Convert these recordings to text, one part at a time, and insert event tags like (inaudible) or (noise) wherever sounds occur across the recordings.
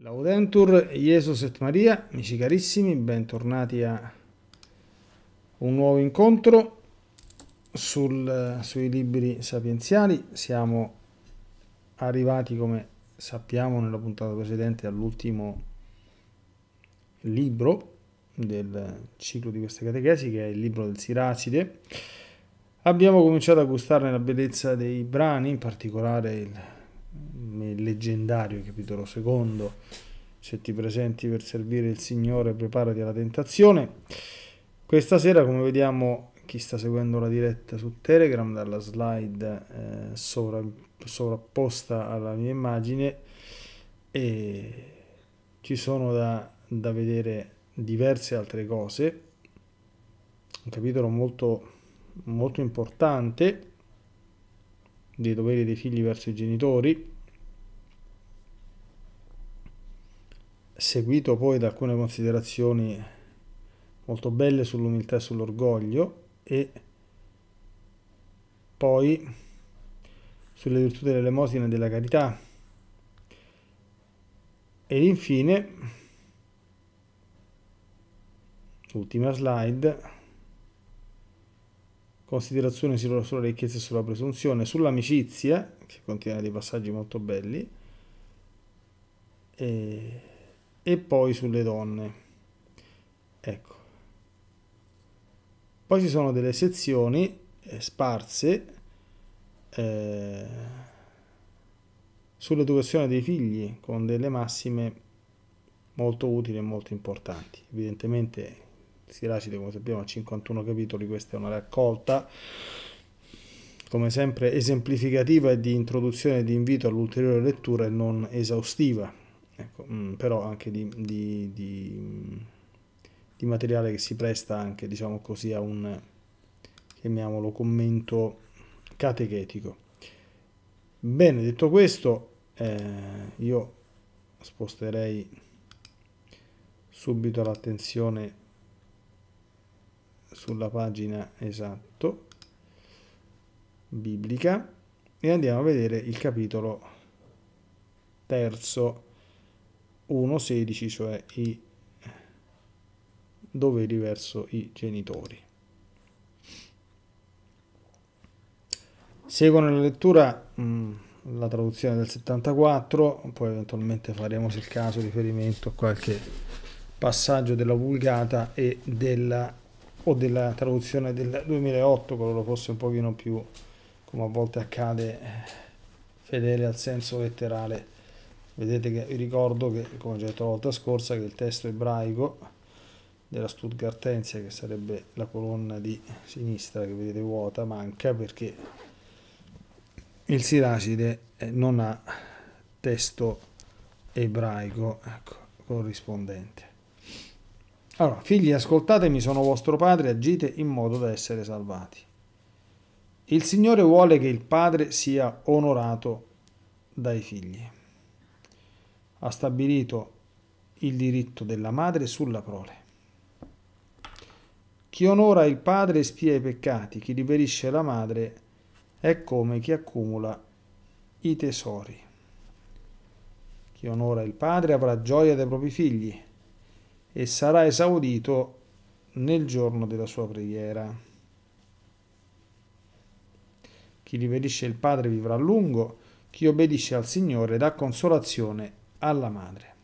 Laudentur Jesus et Maria, amici carissimi, bentornati a un nuovo incontro sul, sui libri sapienziali. Siamo arrivati, come sappiamo, nella puntata precedente all'ultimo libro del ciclo di queste catechesi, che è il libro del Siracide. Abbiamo cominciato a gustarne la bellezza dei brani, in particolare il leggendario capitolo secondo, se ti presenti per servire il Signore preparati alla tentazione. Questa sera, come vediamo, chi sta seguendo la diretta su Telegram dalla slide eh, sovra, sovrapposta alla mia immagine, e ci sono da, da vedere diverse altre cose. Un capitolo molto, molto importante dei doveri dei figli verso i genitori seguito poi da alcune considerazioni molto belle sull'umiltà e sull'orgoglio e poi sulle virtù dell'elemosina e della carità ed infine ultima slide considerazioni sulla, ricchezza e sulla presunzione sull'amicizia che contiene dei passaggi molto belli e e poi sulle donne. Ecco. Poi ci sono delle sezioni eh, sparse eh, sull'educazione dei figli con delle massime molto utili e molto importanti. Evidentemente Siracide, come sappiamo, ha 51 capitoli, questa è una raccolta come sempre esemplificativa e di introduzione e di invito all'ulteriore lettura e non esaustiva ecco, mh, mm, però anche di, di, di, di, materiale che si presta anche diciamo così a un chiamiamolo commento catechetico bene detto questo eh, io sposterei subito l'attenzione sulla pagina esatto biblica e andiamo a vedere il capitolo terzo 1,16, cioè i doveri verso i genitori. Seguono la lettura mh, mm, la traduzione del 74, poi eventualmente faremo se il caso riferimento a qualche passaggio della Vulgata e della, o della traduzione del 2008, qualora fosse un pochino più, come a volte accade, fedele al senso letterale Vedete che vi ricordo che, come ho già detto la volta scorsa, che il testo ebraico della Stuttgartensia, che sarebbe la colonna di sinistra che vedete vuota, manca perché il Siracide eh, non ha testo ebraico ecco, corrispondente. Allora, figli, ascoltatemi, sono vostro padre, agite in modo da essere salvati. Il Signore vuole che il padre sia onorato dai figli ha stabilito il diritto della madre sulla prole. Chi onora il padre spia i peccati, chi riverisce la madre è come chi accumula i tesori. Chi onora il padre avrà gioia dei propri figli e sarà esaudito nel giorno della sua preghiera. Chi riverisce il padre vivrà a lungo, chi obbedisce al Signore dà consolazione alla madre.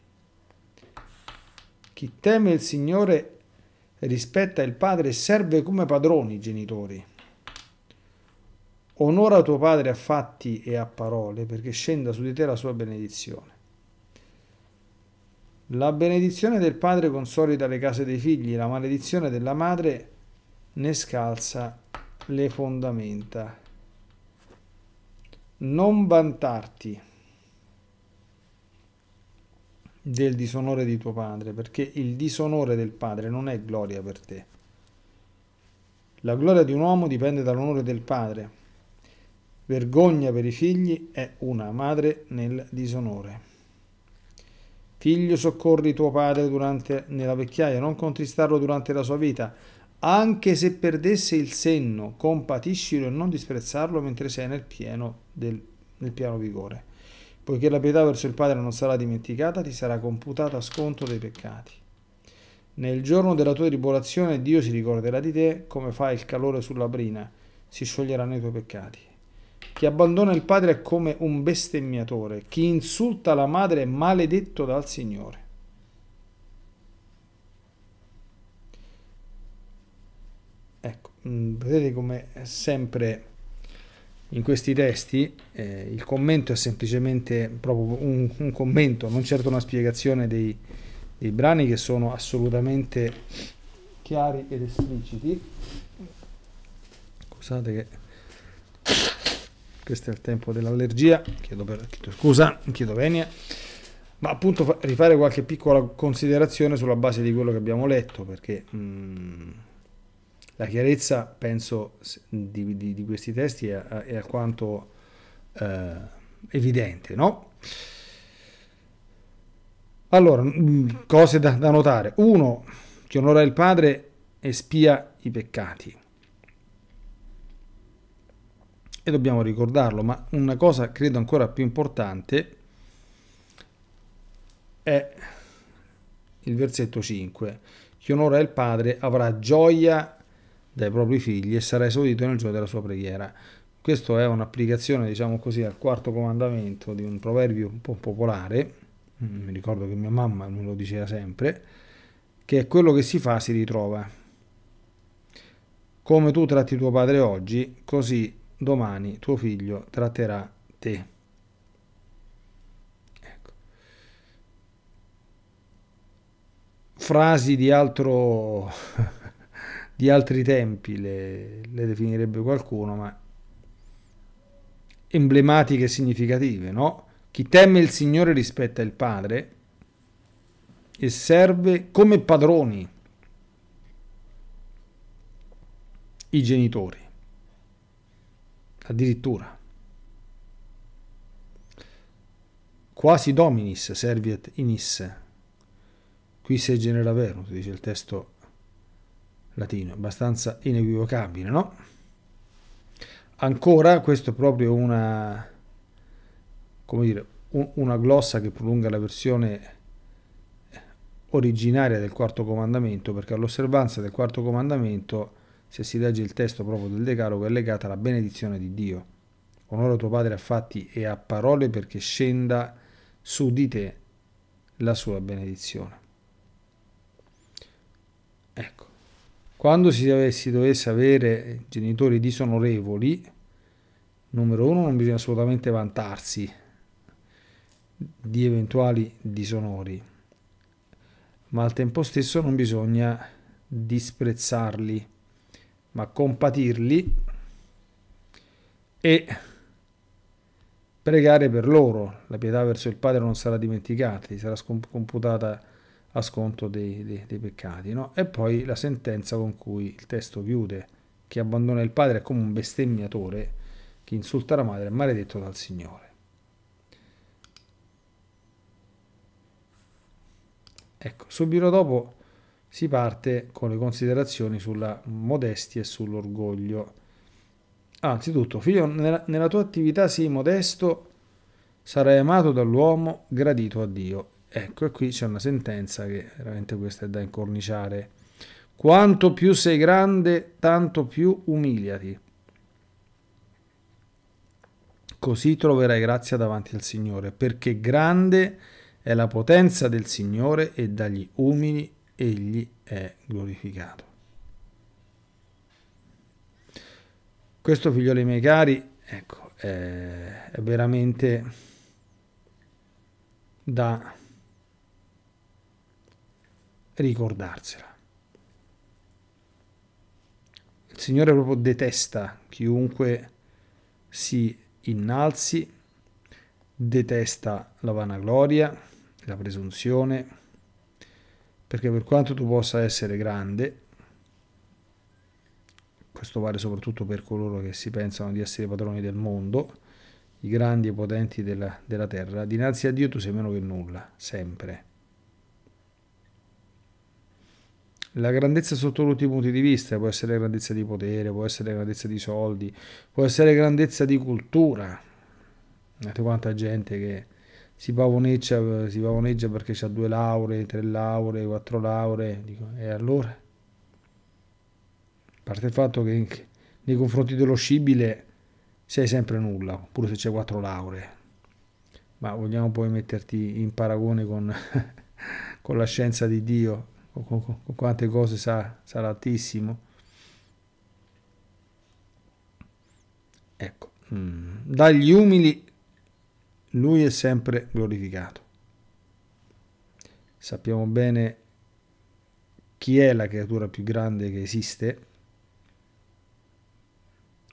Chi teme il Signore rispetta il padre e serve come padroni i genitori. Onora tuo padre a fatti e a parole perché scenda su di te la sua benedizione. La benedizione del padre consolida le case dei figli, la maledizione della madre ne scalza le fondamenta. Non vantarti del disonore di tuo padre, perché il disonore del padre non è gloria per te. La gloria di un uomo dipende dall'onore del padre. Vergogna per i figli è una madre nel disonore. Figlio, soccorri tuo padre durante, nella vecchiaia, non contristarlo durante la sua vita. Anche se perdesse il senno, compatiscilo e non disprezzarlo mentre sei nel, pieno del, nel pieno vigore. Poiché la pietà verso il Padre non sarà dimenticata, ti sarà computata a sconto dei peccati. Nel giorno della tua tribolazione Dio si ricorderà di te come fa il calore sulla brina, si scioglieranno i tuoi peccati. Chi abbandona il padre è come un bestemmiatore, chi insulta la madre è maledetto dal Signore. Ecco, mm, vedete come sempre in questi testi eh, il commento è semplicemente proprio un, un, commento, non certo una spiegazione dei, dei brani che sono assolutamente chiari ed espliciti. Scusate che questo è il tempo dell'allergia, chiedo, per, chiedo scusa, chiedo venia, ma appunto rifare qualche piccola considerazione sulla base di quello che abbiamo letto, perché... Mh, mm, la chiarezza, penso, di, di, di questi testi è, è alquanto eh, evidente, no? Allora, mm, cose da, da notare. Uno, che onora il Padre e spia i peccati. E dobbiamo ricordarlo, ma una cosa credo ancora più importante è il versetto 5. Chi onora il Padre avrà gioia dai propri figli e sarà esaudito nel giorno della sua preghiera. Questa è un'applicazione, diciamo così, al quarto comandamento di un proverbio un po' popolare, mm, mi ricordo che mia mamma me lo diceva sempre, che è quello che si fa si ritrova. Come tu tratti tuo padre oggi, così domani tuo figlio tratterà te. Ecco. Frasi di altro (laughs) di altri tempi le, le definirebbe qualcuno, ma emblematiche e significative, no? Chi teme il Signore rispetta il Padre e serve come padroni i genitori, addirittura. Quasi dominis serviet inis, qui se genera vero, dice il testo latino, abbastanza inequivocabile, no? Ancora, questo è proprio una, come dire, un, una glossa che prolunga la versione originaria del quarto comandamento, perché all'osservanza del quarto comandamento, se si legge il testo proprio del Decalogo, è legata alla benedizione di Dio. Onora tuo padre a fatti e a parole perché scenda su di te la sua benedizione. Quando si, si dovesse avere genitori disonorevoli, numero uno, non bisogna assolutamente vantarsi di eventuali disonori, ma al tempo stesso non bisogna disprezzarli, ma compatirli e pregare per loro. La pietà verso il Padre non sarà dimenticata, gli sarà computata a sconto dei, dei, dei peccati. No? E poi la sentenza con cui il testo chiude, chi abbandona il padre è come un bestemmiatore, chi insulta la madre è maledetto dal Signore. Ecco, subito dopo si parte con le considerazioni sulla modestia e sull'orgoglio. Anzitutto, figlio, nella, nella tua attività sii modesto, sarai amato dall'uomo, gradito a Dio. Ecco, e qui c'è una sentenza che veramente questa è da incorniciare. Quanto più sei grande, tanto più umiliati. Così troverai grazia davanti al Signore, perché grande è la potenza del Signore e dagli umili egli è glorificato. Questo figlioli miei cari, ecco, è veramente da ricordarsela. Il Signore proprio detesta chiunque si innalzi, detesta la vanagloria, la presunzione, perché per quanto tu possa essere grande, questo vale soprattutto per coloro che si pensano di essere padroni del mondo, i grandi e potenti della, della terra, dinanzi a Dio tu sei meno che nulla, sempre. La grandezza sotto tutti i punti di vista può essere grandezza di potere, può essere grandezza di soldi, può essere grandezza di cultura. Guardate quanta gente che si pavoneggia, si pavoneggia perché ha due lauree, tre lauree, quattro lauree. Dico, e allora? A parte il fatto che nei confronti dello scibile sei sempre nulla, pure se c'è quattro lauree. Ma vogliamo poi metterti in paragone con, (laughs) con la scienza di Dio, con, con, con quante cose sa, sa l'Altissimo. Ecco, mm, dagli umili lui è sempre glorificato. Sappiamo bene chi è la creatura più grande che esiste,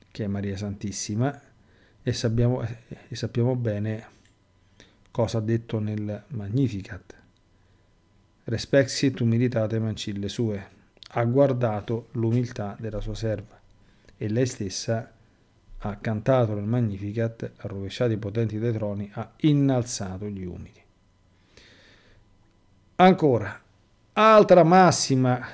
che è Maria Santissima, e sappiamo, e sappiamo bene cosa ha detto nel Magnificat respexit humilitate mancille sue, ha guardato l'umiltà della sua serva, e lei stessa ha cantato nel Magnificat, ha rovesciato i potenti dei troni, ha innalzato gli umili. Ancora, altra massima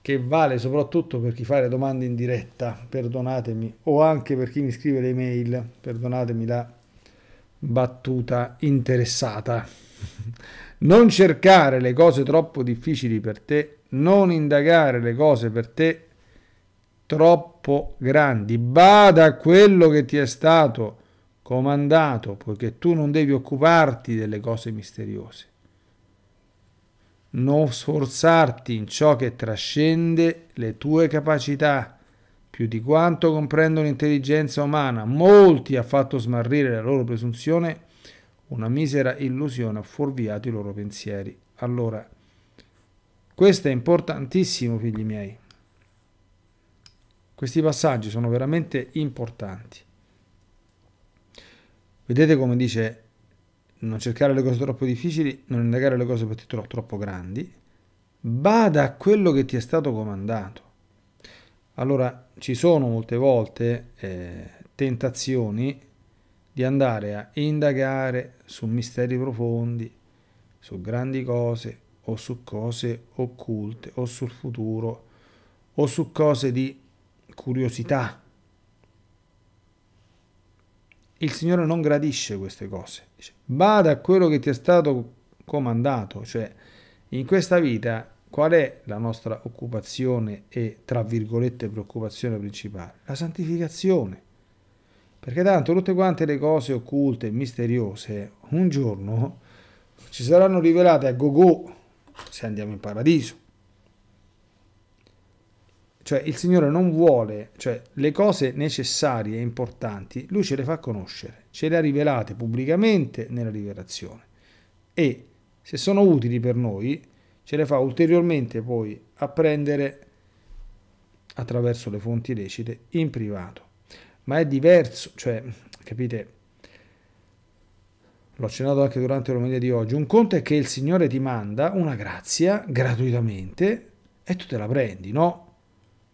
che vale soprattutto per chi fa le domande in diretta, perdonatemi, o anche per chi mi scrive le mail, perdonatemi la battuta interessata. Non cercare le cose troppo difficili per te, non indagare le cose per te troppo grandi. Bada a quello che ti è stato comandato, poiché tu non devi occuparti delle cose misteriose. Non sforzarti in ciò che trascende le tue capacità, più di quanto comprende l'intelligenza umana. Molti ha fatto smarrire la loro presunzione una misera illusione ha fuorviato i loro pensieri. Allora, questo è importantissimo, figli miei. Questi passaggi sono veramente importanti. Vedete come dice non cercare le cose troppo difficili, non indagare le cose per titolo troppo grandi. Bada a quello che ti è stato comandato. Allora, ci sono molte volte eh, tentazioni di andare a indagare su misteri profondi, su grandi cose o su cose occulte o sul futuro o su cose di curiosità. Il Signore non gradisce queste cose. Dice, Bada a quello che ti è stato comandato, cioè in questa vita qual è la nostra occupazione e, tra virgolette, preoccupazione principale? La santificazione. Perché tanto tutte quante le cose occulte e misteriose un giorno ci saranno rivelate a gogo se andiamo in paradiso. Cioè il Signore non vuole, cioè le cose necessarie e importanti, Lui ce le fa conoscere, ce le ha rivelate pubblicamente nella rivelazione. E se sono utili per noi, ce le fa ulteriormente poi apprendere attraverso le fonti lecite in privato ma è diverso, cioè, capite? L'ho accennato anche durante l'omelia di oggi. Un conto è che il Signore ti manda una grazia gratuitamente e tu te la prendi, no?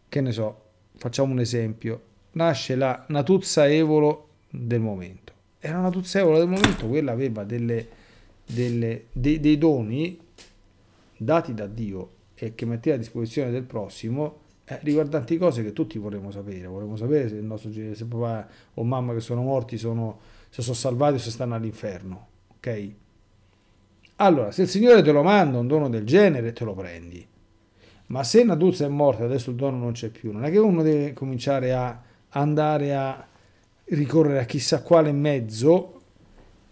Che ne so, facciamo un esempio. Nasce la natuzza evolo del momento. E la natuzza evolo del momento, quella aveva delle, delle, dei, dei doni dati da Dio e che metteva a disposizione del prossimo eh, riguardanti cose che tutti vorremmo sapere. Vorremmo sapere se il nostro se papà o mamma che sono morti sono, se sono salvati o se stanno all'inferno. Ok? Allora, se il Signore te lo manda un dono del genere, te lo prendi. Ma se Naduzza è morta e adesso il dono non c'è più, non è che uno deve cominciare a andare a ricorrere a chissà quale mezzo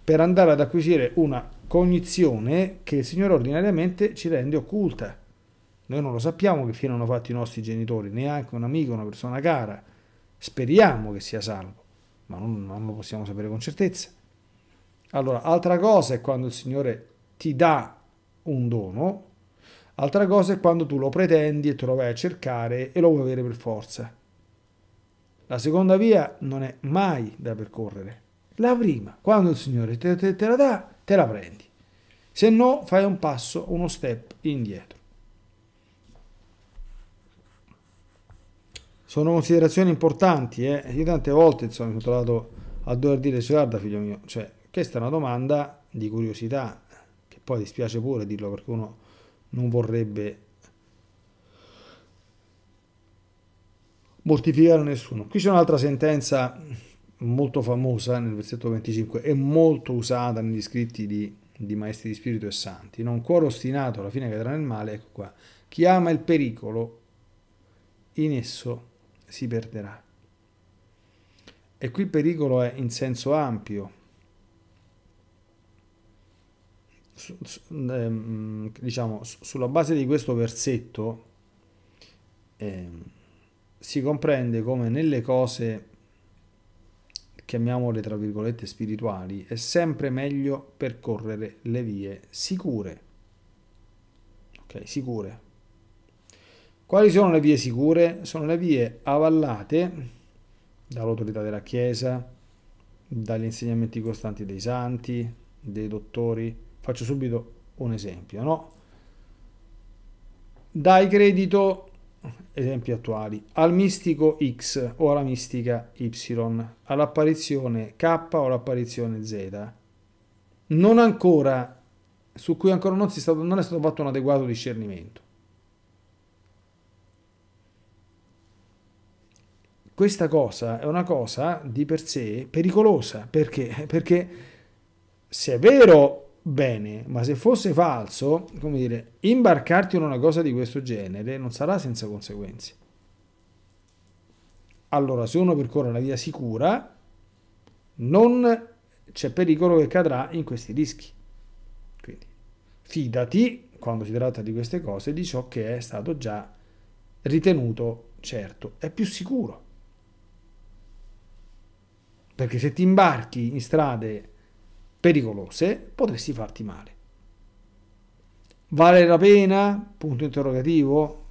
per andare ad acquisire una cognizione che il Signore ordinariamente ci rende occulta. Noi non lo sappiamo che fine hanno fatto i nostri genitori, neanche un amico, una persona cara. Speriamo che sia salvo, ma non, non lo possiamo sapere con certezza. Allora, altra cosa è quando il Signore ti dà un dono, altra cosa è quando tu lo pretendi e te lo vai a cercare e lo vuoi avere per forza. La seconda via non è mai da percorrere. La prima, quando il Signore te, te, te la dà, te la prendi. Se no, fai un passo, uno step indietro. sono considerazioni importanti. Eh. Io tante volte insomma, mi sono trovato a dover dire, guarda figlio mio, cioè, questa è una domanda di curiosità, che poi dispiace pure dirlo perché uno non vorrebbe mortificare nessuno. Qui c'è un'altra sentenza molto famosa nel versetto 25 e molto usata negli scritti di, di maestri di spirito e santi. Non cuore ostinato alla fine cadrà nel male, ecco qua. Chi ama il pericolo, in esso si perderà. E qui il pericolo è in senso ampio. Su, su, ehm, diciamo, sulla base di questo versetto ehm, si comprende come nelle cose chiamiamole tra virgolette spirituali, è sempre meglio percorrere le vie sicure. Ok, sicure. Quali sono le vie sicure? Sono le vie avallate dall'autorità della Chiesa, dagli insegnamenti costanti dei santi, dei dottori. Faccio subito un esempio, no? Dai credito, esempi attuali, al mistico X o alla mistica Y, all'apparizione K o all'apparizione Z, non ancora, su cui ancora non, stato, non è stato fatto un adeguato discernimento. questa cosa è una cosa di per sé pericolosa. Perché? Perché se è vero, bene, ma se fosse falso, come dire, imbarcarti in una cosa di questo genere non sarà senza conseguenze. Allora, se uno percorre una via sicura, non c'è pericolo che cadrà in questi rischi. Quindi fidati, quando si tratta di queste cose, di ciò che è stato già ritenuto certo, è più sicuro. Perché se ti imbarchi in strade pericolose potresti farti male. Vale la pena? Punto interrogativo.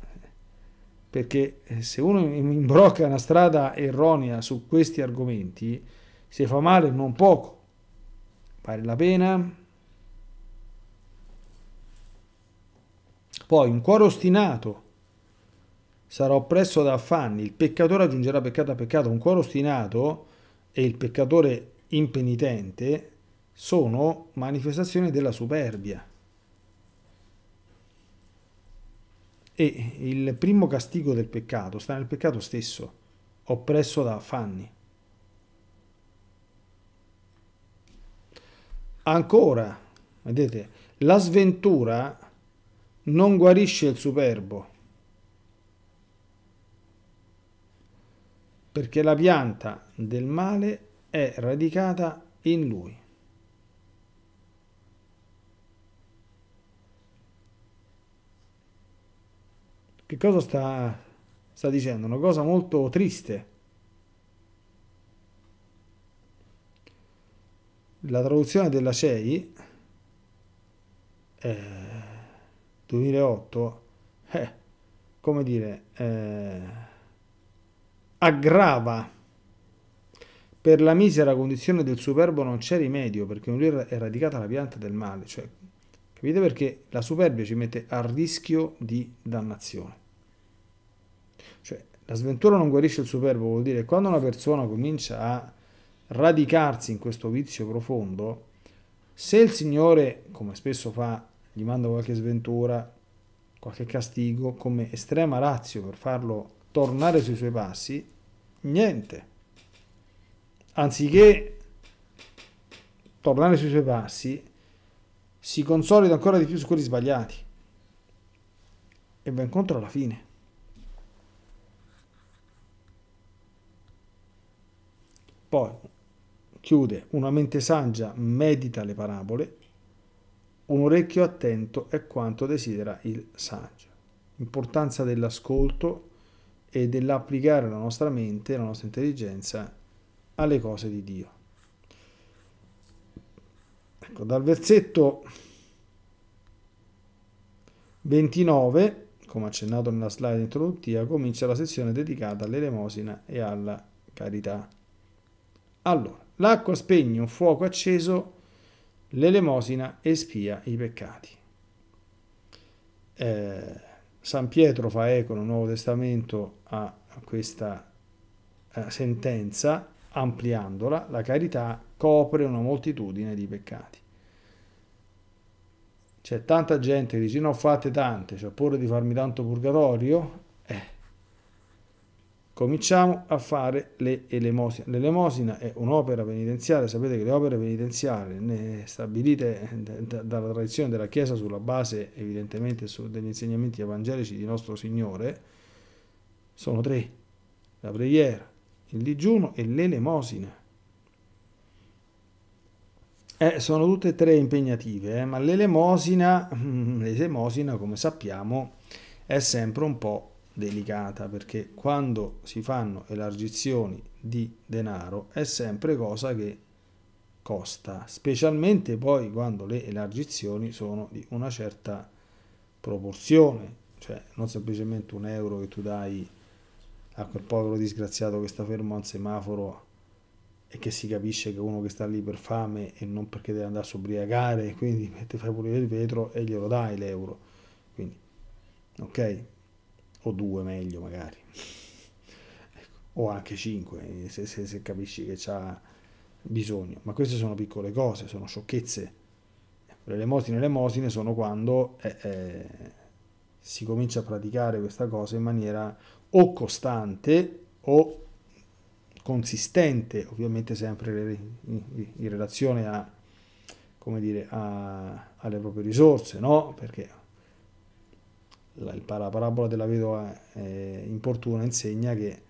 Perché eh, se uno imbrocca una strada erronea su questi argomenti, si fa male non poco. Vale la pena? Poi un cuore ostinato sarà oppresso da affanni, il peccatore aggiungerà peccato a peccato, un cuore ostinato e il peccatore impenitente sono manifestazioni della superbia. E il primo castigo del peccato sta nel peccato stesso, oppresso da affanni. Ancora, vedete, la sventura non guarisce il superbo, perché la pianta del male è radicata in lui. Che cosa sta, sta dicendo? Una cosa molto triste. La traduzione della CEI eh, 2008 eh, come dire eh, aggrava. Per la misera condizione del superbo non c'è rimedio, perché in lui è radicata la pianta del male. Cioè, capite perché la superbia ci mette a rischio di dannazione. Cioè, la sventura non guarisce il superbo, vuol dire che quando una persona comincia a radicarsi in questo vizio profondo, se il Signore, come spesso fa, gli manda qualche sventura, qualche castigo, come estrema razio per farlo tornare sui suoi passi, niente. Anziché tornare sui suoi passi, si consolida ancora di più su quelli sbagliati e va incontro alla fine. Poi chiude, una mente saggia medita le parabole, un orecchio attento è quanto desidera il saggio. Importanza dell'ascolto e dell'applicare la nostra mente, la nostra intelligenza alle cose di Dio. Ecco, dal versetto 29, come accennato nella slide introduttiva, comincia la sezione dedicata all'elemosina e alla carità. Allora, l'acqua spegne un fuoco acceso, l'elemosina espia i peccati. Eh, San Pietro fa eco nel Nuovo Testamento a questa sentenza, ampliandola, la carità copre una moltitudine di peccati. C'è tanta gente che dice no, fate tante, cioè pure di farmi tanto purgatorio, cominciamo a fare le elemosina. L'elemosina è un'opera penitenziaria, sapete che le opere penitenziarie stabilite dalla tradizione della Chiesa sulla base evidentemente degli insegnamenti evangelici di nostro Signore sono tre, la preghiera, il digiuno e l'elemosina. Eh, sono tutte e tre impegnative, eh, ma l'elemosina, (laughs) come sappiamo, è sempre un po' delicata perché quando si fanno elargizioni di denaro è sempre cosa che costa, specialmente poi quando le elargizioni sono di una certa proporzione, cioè non semplicemente un euro che tu dai a quel povero disgraziato che sta fermo a un semaforo e che si capisce che è uno che sta lì per fame e non perché deve andare a sobriacare, quindi (laughs) ti fai pulire il vetro e glielo dai l'euro. Quindi, ok? o due meglio magari, ecco. o anche cinque, se, se, se capisci che c'ha bisogno. Ma queste sono piccole cose, sono sciocchezze. Le lemosine lemosine sono quando eh, eh, si comincia a praticare questa cosa in maniera o costante o consistente, ovviamente sempre in relazione a, come dire, a, alle proprie risorse, no? Perché la, la parabola della vedova eh, importuna insegna che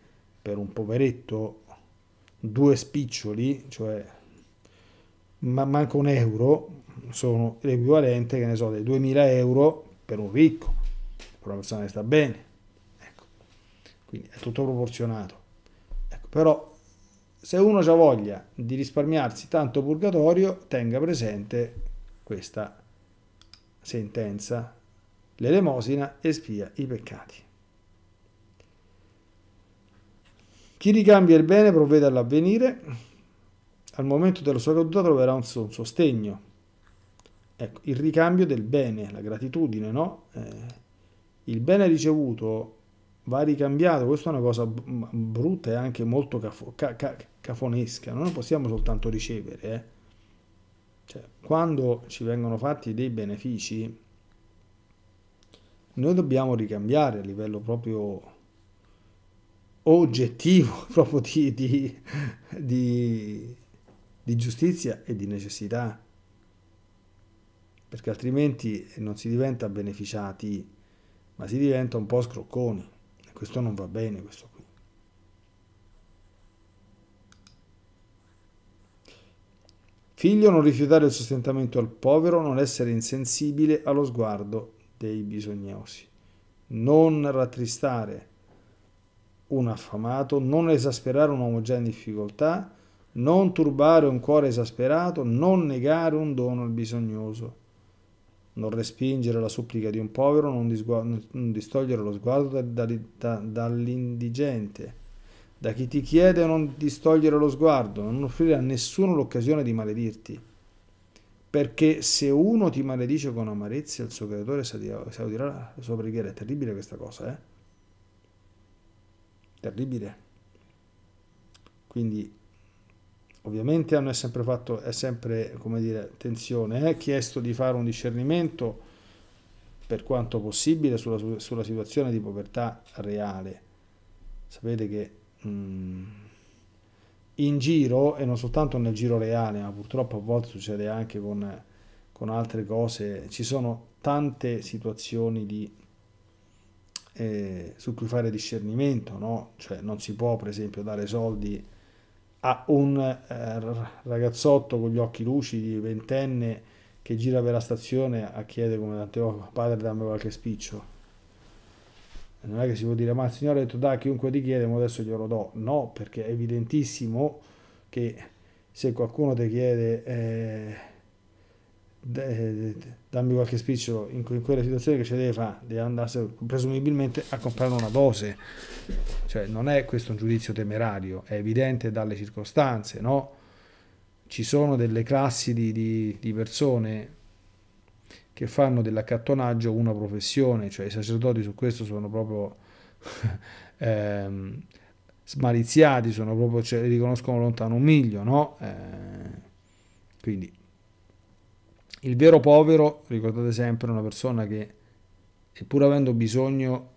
per un poveretto due spiccioli, cioè ma manco un euro, sono l'equivalente, che ne so, dei 2000 euro per un ricco, per una persona che sta bene. Ecco. Quindi è tutto proporzionato. Ecco, però se uno ha voglia di risparmiarsi tanto purgatorio, tenga presente questa sentenza l'elemosina espia i peccati. Chi ricambia il bene provvede all'avvenire, al momento della sua caduta troverà un sostegno. Ecco, il ricambio del bene, la gratitudine, no? Eh, il bene ricevuto va ricambiato, questa è una cosa brutta e anche molto cafo ca ca cafonesca, non possiamo soltanto ricevere. Eh. Cioè, quando ci vengono fatti dei benefici, noi dobbiamo ricambiare a livello proprio oggettivo, (laughs) proprio di, di, di, di giustizia e di necessità, perché altrimenti non si diventa beneficiati, ma si diventa un po' scrocconi. E questo non va bene, questo qui. Figlio, non rifiutare il sostentamento al povero, non essere insensibile allo sguardo dei bisognosi. Non rattristare un affamato, non esasperare un uomo già in difficoltà, non turbare un cuore esasperato, non negare un dono al bisognoso, non respingere la supplica di un povero, non, non distogliere lo sguardo da, da, da, dall'indigente. Da chi ti chiede non distogliere lo sguardo, non offrire a nessuno l'occasione di maledirti perché se uno ti maledice con amarezza, il suo creatore esaudirà la sua preghiera. È terribile questa cosa, eh? Terribile. Quindi, ovviamente, hanno sempre fatto, è sempre, come dire, attenzione, eh? chiesto di fare un discernimento per quanto possibile sulla, sulla situazione di povertà reale. Sapete che... Mm, in giro e non soltanto nel giro reale, ma purtroppo a volte succede anche con, con altre cose, ci sono tante situazioni di, eh, su cui fare discernimento, no? cioè non si può per esempio dare soldi a un eh, ragazzotto con gli occhi lucidi, ventenne, che gira per la stazione a chiedere come tante volte, padre dammi qualche spiccio, non è che si può dire ma il Signore ha detto da chiunque ti chiede, ma adesso glielo do. No, perché è evidentissimo che se qualcuno ti chiede eh, eh dammi qualche spicciolo in, in quella situazione che ce deve fare, devi andare presumibilmente a comprare una dose. Cioè non è questo un giudizio temerario, è evidente dalle circostanze, no? Ci sono delle classi di, di, di persone che fanno dell'accattonaggio una professione, cioè i sacerdoti su questo sono proprio (laughs) ehm, smaliziati, sono proprio, cioè, riconoscono lontano un miglio, no? Eh, quindi il vero povero, ricordate sempre, è una persona che pur avendo bisogno,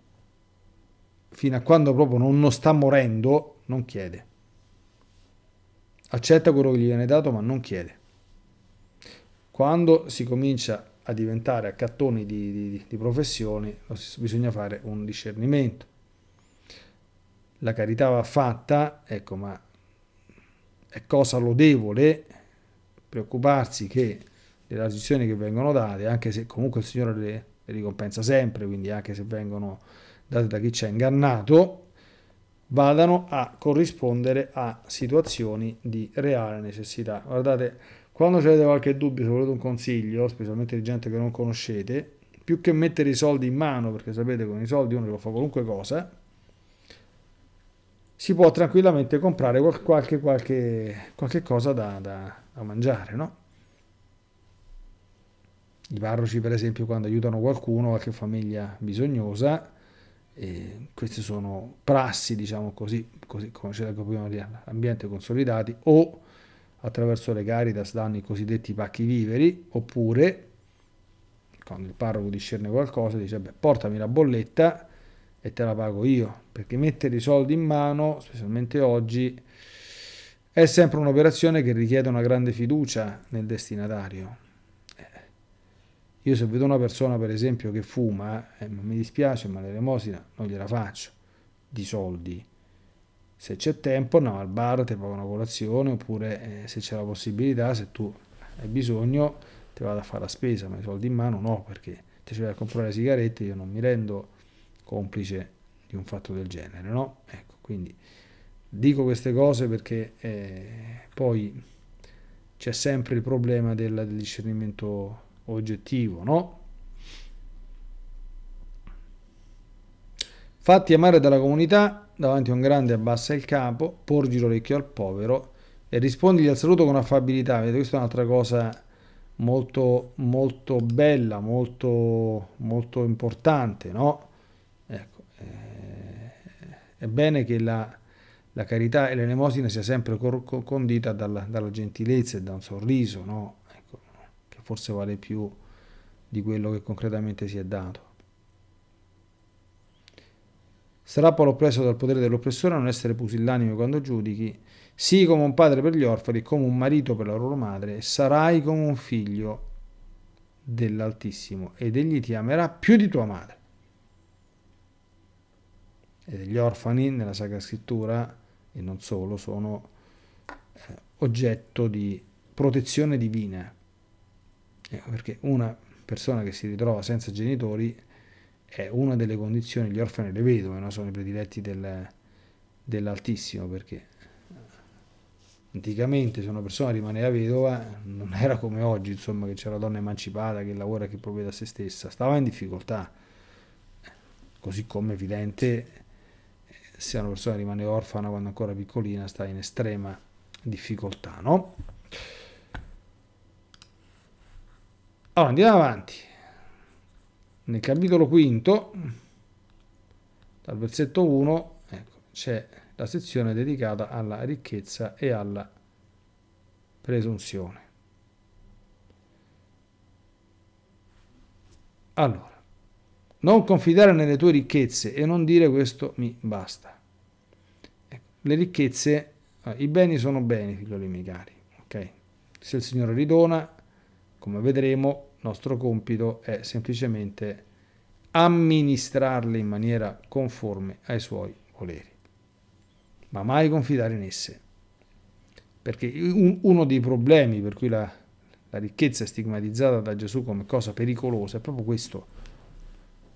fino a quando proprio non, non sta morendo, non chiede. Accetta quello che gli viene dato, ma non chiede quando si comincia a diventare accattoni di, di, di professioni, bisogna fare un discernimento. La carità va fatta, ecco, ma è cosa lodevole preoccuparsi che le ragioni che vengono date, anche se comunque il Signore le, le ricompensa sempre, quindi anche se vengono date da chi ci ha ingannato, vadano a corrispondere a situazioni di reale necessità. Guardate, quando avete qualche dubbio, se volete un consiglio, specialmente di gente che non conoscete, più che mettere i soldi in mano, perché sapete con i soldi uno lo fa qualunque cosa, si può tranquillamente comprare qualche, qualche, qualche cosa da, da, da mangiare, no? I parroci, per esempio, quando aiutano qualcuno, qualche famiglia bisognosa, e queste sono prassi, diciamo così, così come ce l'ho prima, ambiente consolidati, o attraverso le Caritas danno i cosiddetti pacchi viveri, oppure quando il parroco discerne qualcosa dice beh, portami la bolletta e te la pago io, perché mettere i soldi in mano, specialmente oggi, è sempre un'operazione che richiede una grande fiducia nel destinatario. Eh, io se vedo una persona per esempio che fuma, eh, mi dispiace ma l'elemosina non gliela faccio di soldi, se c'è tempo andiamo al bar, ti una colazione, oppure eh, se c'è la possibilità, se tu hai bisogno, ti vado a fare la spesa, ma i soldi in mano no, perché ti ci vai a comprare le sigarette, io non mi rendo complice di un fatto del genere, no? Ecco, quindi dico queste cose perché eh, poi c'è sempre il problema del, del discernimento oggettivo, no? Fatti amare dalla comunità davanti a un grande abbassa il capo, porgi l'orecchio al povero e rispondigli al saluto con affabilità. Vedete, questa è un'altra cosa molto, molto bella, molto, molto importante, no? Ecco, eh, è bene che la, la carità e l'elemosina sia sempre condita dalla, dalla, gentilezza e da un sorriso, no? Ecco, che forse vale più di quello che concretamente si è dato. Sarà poi oppresso dal potere dell'oppressore a non essere pusillanime quando giudichi. Sii come un padre per gli orfani, come un marito per la loro madre, e sarai come un figlio dell'Altissimo, ed egli ti amerà più di tua madre. E gli orfani nella Sacra Scrittura, e non solo, sono eh, oggetto di protezione divina. Eh, perché una persona che si ritrova senza genitori è una delle condizioni, gli orfani e le vedove no? sono i prediletti del, dell'Altissimo perché eh, anticamente se una persona rimaneva vedova non era come oggi, insomma, che c'è la donna emancipata che lavora e che provvede a se stessa, stava in difficoltà, così come è evidente se una persona rimane orfana quando ancora piccolina sta in estrema difficoltà, no? Allora, andiamo avanti nel capitolo quinto, dal versetto 1, ecco, c'è la sezione dedicata alla ricchezza e alla presunzione. Allora, non confidare nelle tue ricchezze e non dire questo mi basta. Ecco, le ricchezze, eh, i beni sono beni, figlioli miei cari. Okay? Se il Signore ridona, come vedremo, nostro compito è semplicemente amministrarle in maniera conforme ai suoi voleri, ma mai confidare in esse. Perché un, uno dei problemi per cui la, la ricchezza è stigmatizzata da Gesù come cosa pericolosa è proprio questo,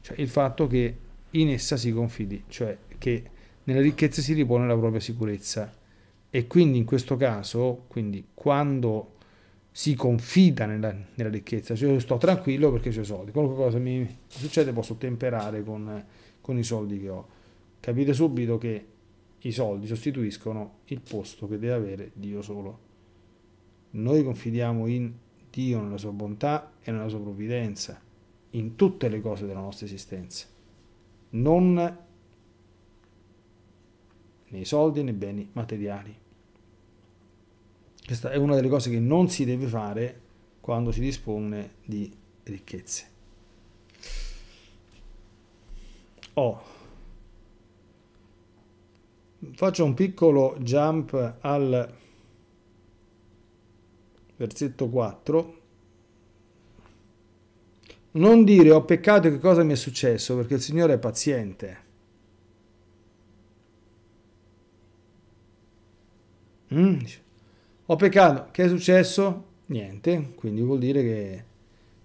cioè il fatto che in essa si confidi, cioè che nella ricchezza si ripone la propria sicurezza. E quindi in questo caso, quindi quando si confida nella, nella ricchezza, cioè io sto tranquillo perché ho i soldi, qualunque cosa mi succede posso temperare con, con i soldi che ho. Capite subito che i soldi sostituiscono il posto che deve avere Dio solo. Noi confidiamo in Dio, nella sua bontà e nella sua provvidenza, in tutte le cose della nostra esistenza, non nei soldi né beni materiali. Questa è una delle cose che non si deve fare quando si dispone di ricchezze. Oh. Faccio un piccolo jump al versetto 4. Non dire ho peccato che cosa mi è successo, perché il Signore è paziente. Mm? Ho peccato, che è successo? Niente, quindi vuol dire che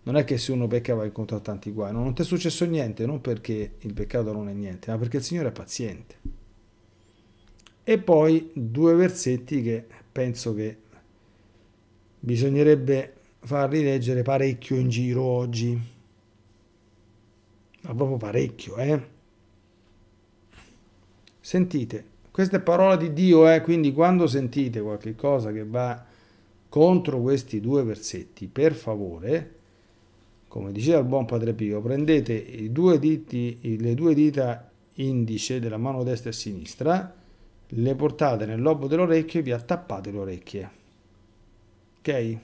non è che se uno pecca va incontro a tanti guai, non ti è successo niente, non perché il peccato non è niente, ma perché il Signore è paziente. E poi due versetti che penso che bisognerebbe far rileggere parecchio in giro oggi, ma proprio parecchio, eh? Sentite, questa è parola di Dio, eh? quindi quando sentite qualche cosa che va contro questi due versetti, per favore, come diceva il buon Padre Pio, prendete due diti, le due dita indice della mano destra e sinistra, le portate nel lobo dell'orecchio e vi attappate le orecchie. Ok?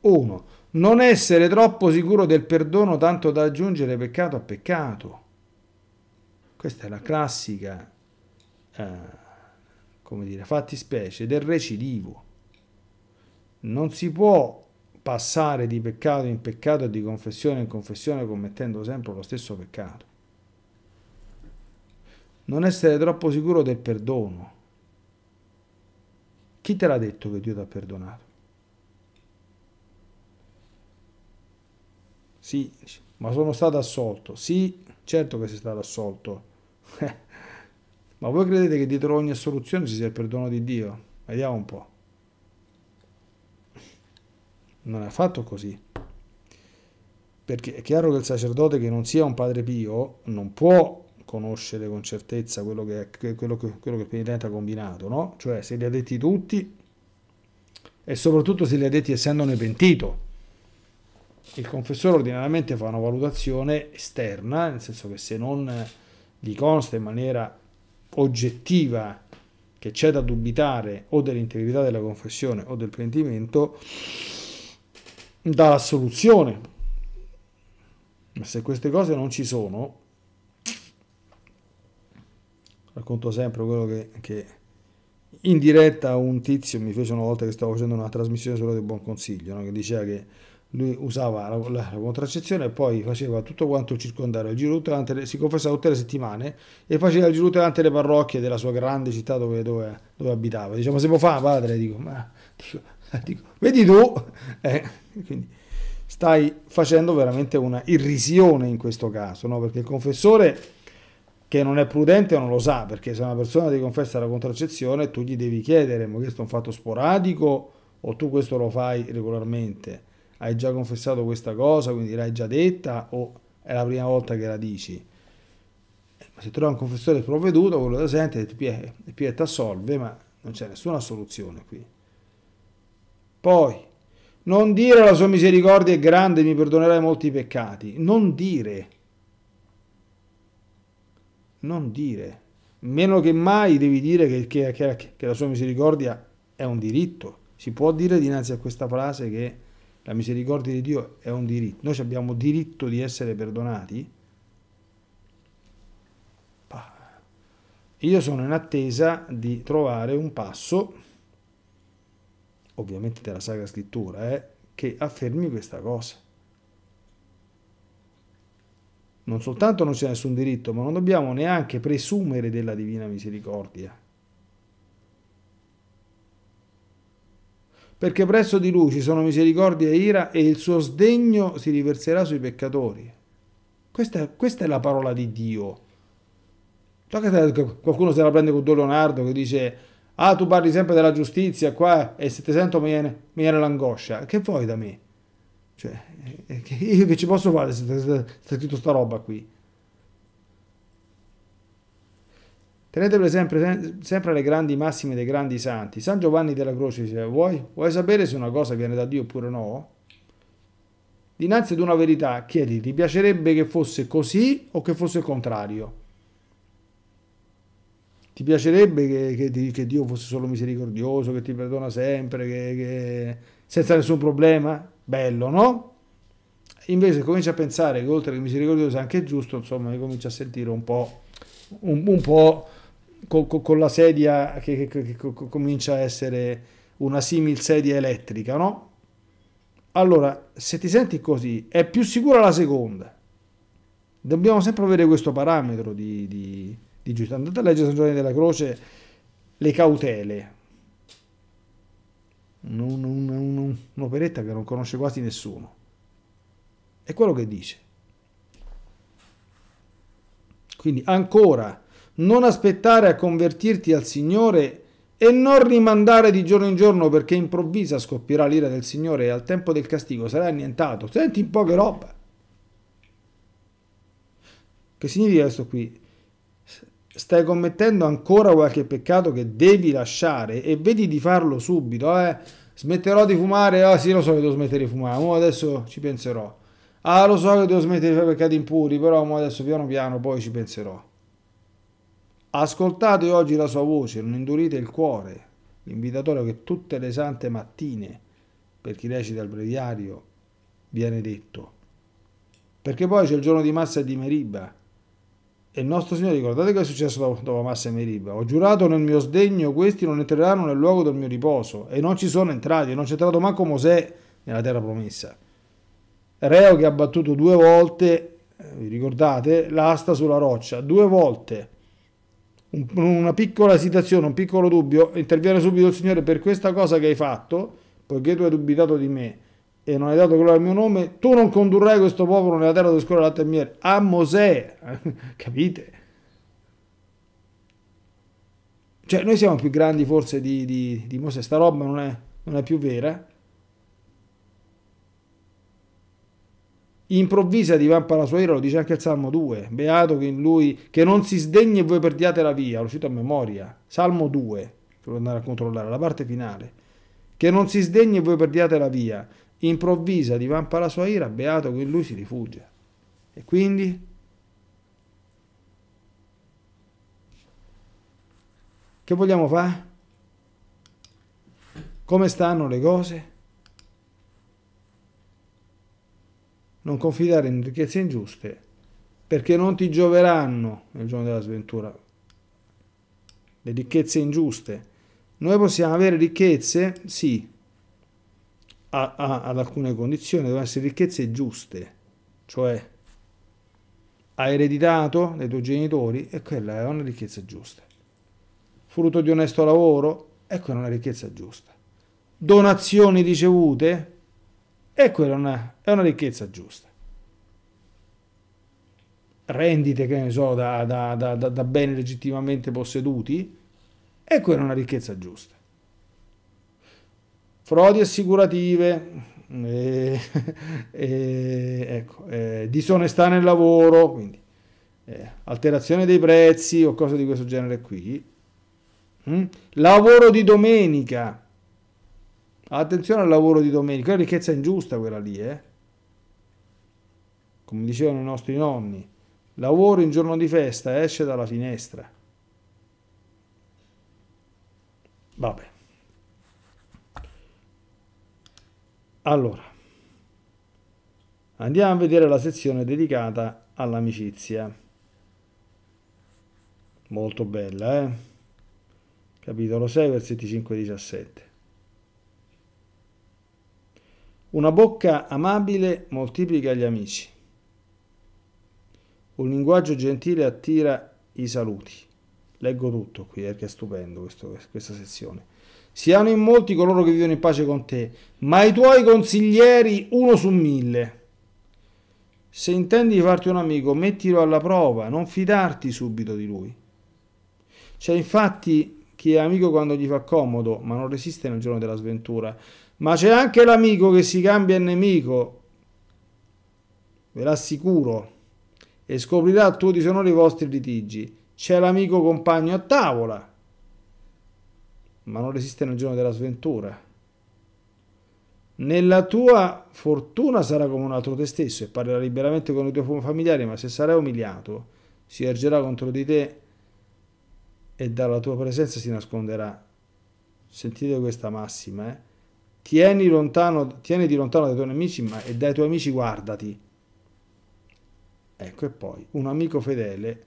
1. Non essere troppo sicuro del perdono tanto da aggiungere peccato a peccato. Questa è la classica eh, come dire, fattispecie del recidivo. Non si può passare di peccato in peccato e di confessione in confessione commettendo sempre lo stesso peccato. Non essere troppo sicuro del perdono. Chi te l'ha detto che Dio ti ha perdonato? Sì, ma sono stato assolto. Sì, certo che sei stato assolto (laughs) Ma voi credete che dietro ogni soluzione ci sia il perdono di Dio? Vediamo un po'. Non è affatto così. Perché è chiaro che il sacerdote che non sia un padre pio non può conoscere con certezza quello che, è, quello che, quello che il penitente ha combinato, no? Cioè se li ha detti tutti e soprattutto se li ha detti essendone pentito. Il confessore ordinariamente fa una valutazione esterna, nel senso che se non gli consta in maniera oggettiva che c'è da dubitare o dell'integrità della confessione o del pentimento, dà l'assoluzione. Ma se queste cose non ci sono, racconto sempre quello che, che in diretta un tizio mi fece una volta che stavo facendo una trasmissione solo del buon consiglio, no? che diceva che lui usava la, la, la contraccezione e poi faceva tutto quanto circondare il giro tutte si confessava tutte le settimane e faceva il giro durante le parrocchie della sua grande città dove, dove, dove abitava. Diciamo, se può fare padre, dico, ma dico, (laughs) dico, vedi tu, (laughs) eh, quindi stai facendo veramente una irrisione in questo caso, no? perché il confessore che non è prudente non lo sa, perché se una persona ti confessa la contraccezione tu gli devi chiedere, ma questo è un fatto sporadico o tu questo lo fai regolarmente hai già confessato questa cosa, quindi l'hai già detta o è la prima volta che la dici? Eh, ma se trovi un confessore provveduto, quello da sente e ti assolve, ma non c'è nessuna soluzione qui. Poi, non dire la sua misericordia è grande, mi perdonerai molti peccati. Non dire. Non dire. Meno che mai devi dire che, che, che, che la sua misericordia è un diritto. Si può dire dinanzi a questa frase che la misericordia di Dio è un diritto. Noi abbiamo diritto di essere perdonati. Io sono in attesa di trovare un passo, ovviamente della Sacra Scrittura, eh, che affermi questa cosa. Non soltanto non c'è nessun diritto, ma non dobbiamo neanche presumere della divina misericordia. perché presso di lui ci sono misericordia e ira e il suo sdegno si riverserà sui peccatori. Questa, è, questa è la parola di Dio. Qualcuno se la prende con Don Leonardo che dice ah tu parli sempre della giustizia qua e se ti sento mi viene, mi viene l'angoscia. Che vuoi da me? Cioè, eh, eh, io che ci posso fare se sta scritto sta roba qui? Tenetevele sempre, sempre alle grandi massime dei grandi santi. San Giovanni della Croce dice, vuoi, vuoi sapere se una cosa viene da Dio oppure no? Dinanzi ad una verità, chiedi, ti piacerebbe che fosse così o che fosse il contrario? ti piacerebbe che, che, che, Dio fosse solo misericordioso, che ti perdona sempre, che, che, senza nessun problema? Bello, no? Invece comincia a pensare che oltre che misericordioso è anche giusto, insomma, comincia a sentire un po', un, un po con, con, con la sedia che, che, che, che, comincia a essere una simil sedia elettrica, no? Allora, se ti senti così, è più sicura la seconda. Dobbiamo sempre avere questo parametro di, di, di giustizia. Andate a leggere San Giovanni della Croce le cautele. Un, un, un, un'operetta che non conosce quasi nessuno. È quello che dice. Quindi ancora non aspettare a convertirti al Signore e non rimandare di giorno in giorno perché improvvisa scoppierà l'ira del Signore e al tempo del castigo sarai annientato. Senti un po' che roba. Che significa questo qui? Stai commettendo ancora qualche peccato che devi lasciare e vedi di farlo subito. Eh? Smetterò di fumare? Ah sì, lo so che devo smettere di fumare, oh, adesso ci penserò. Ah lo so che devo smettere di fare peccati impuri, però adesso piano piano poi ci penserò. Ascoltate oggi la sua voce, non indurite il cuore, l'invitatorio che tutte le sante mattine, per chi recita il breviario, viene detto. Perché poi c'è il giorno di Massa e di Meriba. E il nostro Signore, ricordate che è successo dopo, dopo Massa e Meriba? Ho giurato nel mio sdegno, questi non entreranno nel luogo del mio riposo. E non ci sono entrati, non c'è entrato manco Mosè nella terra promessa. Reo che ha battuto due volte, eh, vi ricordate, l'asta sulla roccia, due volte una piccola esitazione, un piccolo dubbio, interviene subito il Signore per questa cosa che hai fatto, poiché tu hai dubitato di me e non hai dato gloria al mio nome, tu non condurrai questo popolo nella terra dove scorre latte e miele, a Mosè, (laughs) capite? Cioè noi siamo più grandi forse di, di, di Mosè, sta roba non è, non è più vera, improvvisa divampa la sua ira, lo dice anche il Salmo 2, beato che in lui, che non si sdegni e voi perdiate la via, lo cito a memoria, Salmo 2, devo andare a controllare, la parte finale, che non si sdegni e voi perdiate la via, improvvisa divampa la sua ira, beato che in lui si rifugia. E quindi? Che vogliamo fare? Come stanno le cose? non confidare in ricchezze ingiuste, perché non ti gioveranno nel giorno della sventura. Le ricchezze ingiuste. Noi possiamo avere ricchezze, sì, a, a, ad alcune condizioni, devono essere ricchezze giuste, cioè hai ereditato dai tuoi genitori e quella è una ricchezza giusta. Frutto di onesto lavoro, ecco è una ricchezza giusta. Donazioni ricevute, e quella è una, è una ricchezza giusta. Rendite, che ne so, da, da, da, da beni legittimamente posseduti, e quella è una ricchezza giusta. Frodi assicurative, eh, (laughs) eh, ecco, eh, disonestà nel lavoro, quindi eh, alterazione dei prezzi o cose di questo genere qui. Mm? Lavoro di domenica, Attenzione al lavoro di domenica, è ricchezza ingiusta quella lì, eh? Come dicevano i nostri nonni, lavoro in giorno di festa, esce dalla finestra. Vabbè. Allora, andiamo a vedere la sezione dedicata all'amicizia. Molto bella, eh? Capitolo 6, versetti 5 17. Una bocca amabile moltiplica gli amici. Un linguaggio gentile attira i saluti. Leggo tutto qui perché eh, è stupendo questo, questa sezione. Siano in molti coloro che vivono in pace con te, ma i tuoi consiglieri uno su mille. Se intendi farti un amico, mettilo alla prova, non fidarti subito di lui. C'è cioè, infatti chi è amico quando gli fa comodo, ma non resiste nel giorno della sventura ma c'è anche l'amico che si cambia in nemico, ve l'assicuro, e scoprirà a tuo disonore i vostri litigi. C'è l'amico compagno a tavola, ma non resiste nel giorno della sventura. Nella tua fortuna sarà come un altro te stesso e parlerà liberamente con i tuoi familiari, ma se sarai umiliato, si ergerà contro di te e dalla tua presenza si nasconderà. Sentite questa massima, eh? tieni, lontano, tieni di lontano dai tuoi amici ma, e dai tuoi amici guardati. Ecco, e poi un amico fedele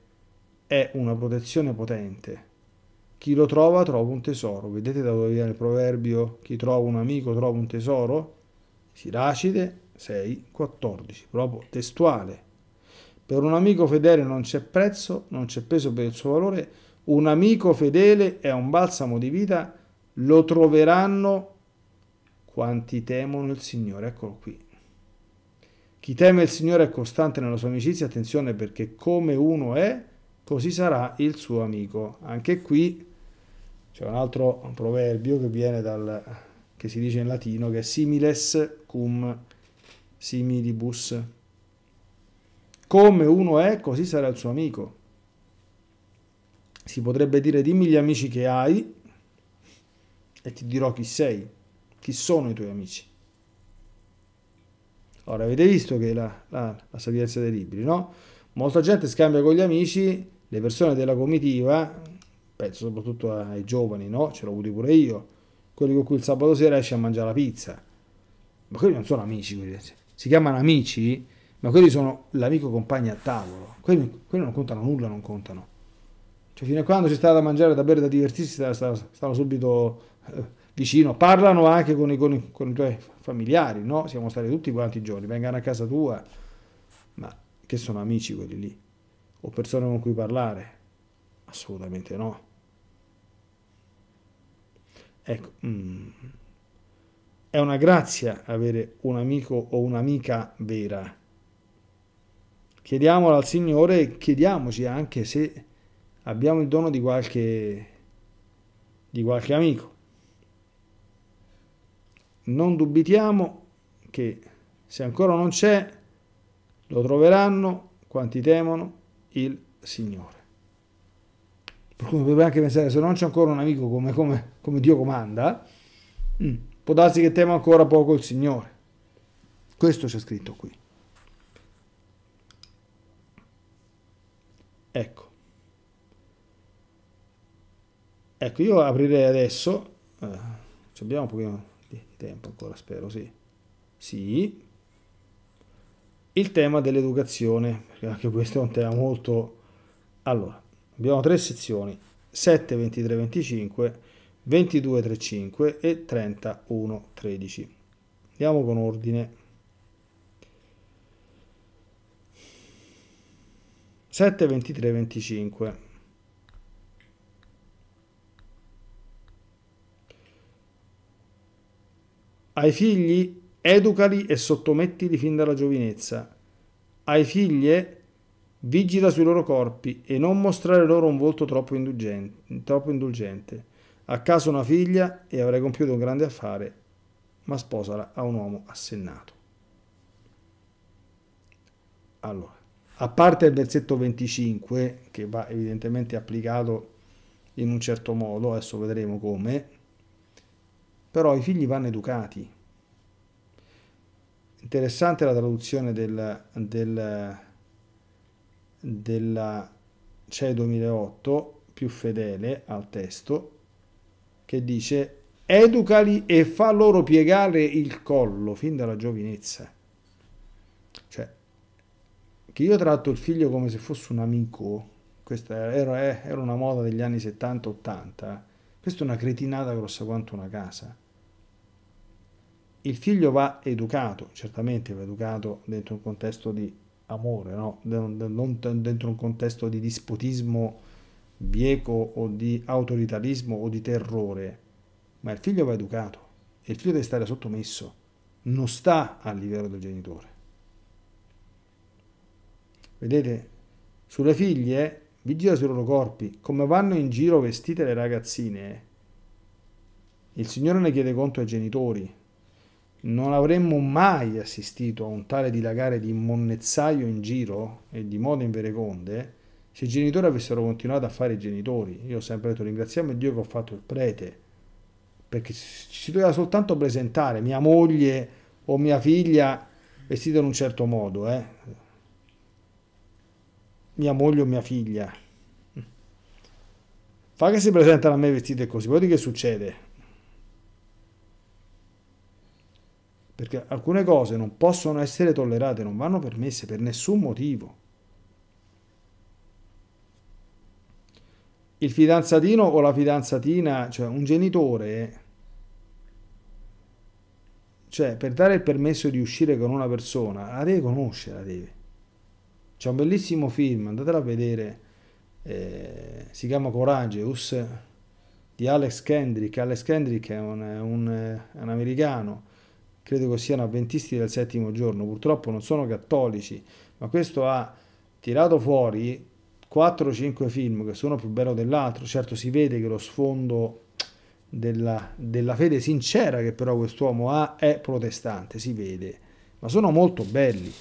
è una protezione potente. Chi lo trova trova un tesoro. Vedete da dove viene il proverbio? Chi trova un amico trova un tesoro? Siracide 6,14, proprio testuale. Per un amico fedele non c'è prezzo, non c'è peso per il suo valore. Un amico fedele è un balsamo di vita, lo troveranno quanti temono il Signore. Eccolo qui. Chi teme il Signore è costante nella sua amicizia, attenzione perché come uno è, così sarà il suo amico. Anche qui c'è un altro proverbio che viene dal che si dice in latino che è similes cum similibus. Come uno è, così sarà il suo amico. Si potrebbe dire dimmi gli amici che hai e ti dirò chi sei chi sono i tuoi amici. Ora, avete visto che la, la, la sapienza dei libri, no? Molta gente scambia con gli amici, le persone della comitiva, penso soprattutto ai giovani, no? Ce l'ho avuto pure io, quelli con cui il sabato sera esce a mangiare la pizza. Ma quelli non sono amici, quelli. si chiamano amici, ma quelli sono l'amico compagno a tavolo. Quelli, quelli, non contano nulla, non contano. Cioè, fino a quando c'è stato da mangiare, da bere, da divertirsi, stanno subito eh, vicino, parlano anche con i, con i, con i tuoi familiari, no? Siamo stati tutti quanti i giorni, vengano a casa tua, ma che sono amici quelli lì? O persone con cui parlare? Assolutamente no. Ecco, mm, è una grazia avere un amico o un'amica vera. Chiediamola al Signore e chiediamoci anche se abbiamo il dono di qualche, di qualche amico non dubitiamo che se ancora non c'è, lo troveranno quanti temono il Signore. Per cui potrebbe anche pensare, se non c'è ancora un amico come, come, come Dio comanda, mh, mm, può darsi che tema ancora poco il Signore. Questo c'è scritto qui. Ecco. Ecco, io aprirei adesso, eh, abbiamo un pochino di tempo ancora spero, sì. Sì. Il tema dell'educazione, anche questo è un tema molto... Allora, abbiamo tre sezioni, 7, 23, 25, 22, 35 e 31, 13. Andiamo con ordine. 7, 23, 25. Ai figli educali e sottomettili fin dalla giovinezza. Ai figlie eh, vigila sui loro corpi e non mostrare loro un volto troppo indulgente. Troppo indulgente. A casa una figlia e avrai compiuto un grande affare, ma sposala a un uomo assennato. Allora, a parte il versetto 25, che va evidentemente applicato in un certo modo, adesso vedremo come, però i figli vanno educati. Interessante la traduzione del, del, della CE cioè 2008, più fedele al testo, che dice educali e fa loro piegare il collo fin dalla giovinezza. Cioè, che io tratto il figlio come se fosse un amico, questa era, era una moda degli anni 70-80, questa è una cretinata grossa quanto una casa. Il figlio va educato, certamente va educato dentro un contesto di amore, no? non dentro un contesto di dispotismo bieco o di autoritarismo o di terrore, ma il figlio va educato e il figlio deve stare sottomesso, non sta a livello del genitore. Vedete, sulle figlie Vigila sui loro corpi, come vanno in giro vestite le ragazzine. Il Signore ne chiede conto ai genitori. Non avremmo mai assistito a un tale dilagare di monnezzaio in giro e di mode vereconde se i genitori avessero continuato a fare i genitori. Io ho sempre detto ringraziamo Dio che ho fatto il prete, perché si doveva soltanto presentare mia moglie o mia figlia vestita in un certo modo. Eh mia moglie o mia figlia. Fa che si presentano a me vestite così, vedi che succede. Perché alcune cose non possono essere tollerate, non vanno permesse per nessun motivo. Il fidanzatino o la fidanzatina, cioè un genitore, cioè per dare il permesso di uscire con una persona, la deve conoscere, la deve c'è un bellissimo film, andatelo a vedere, eh, si chiama Corageous, di Alex Kendrick. Alex Kendrick è un, un, un americano, credo che siano avventisti del settimo giorno, purtroppo non sono cattolici, ma questo ha tirato fuori 4-5 film che sono più bello dell'altro, certo si vede che lo sfondo della, della fede sincera che però quest'uomo ha è protestante, si vede, ma sono molto belli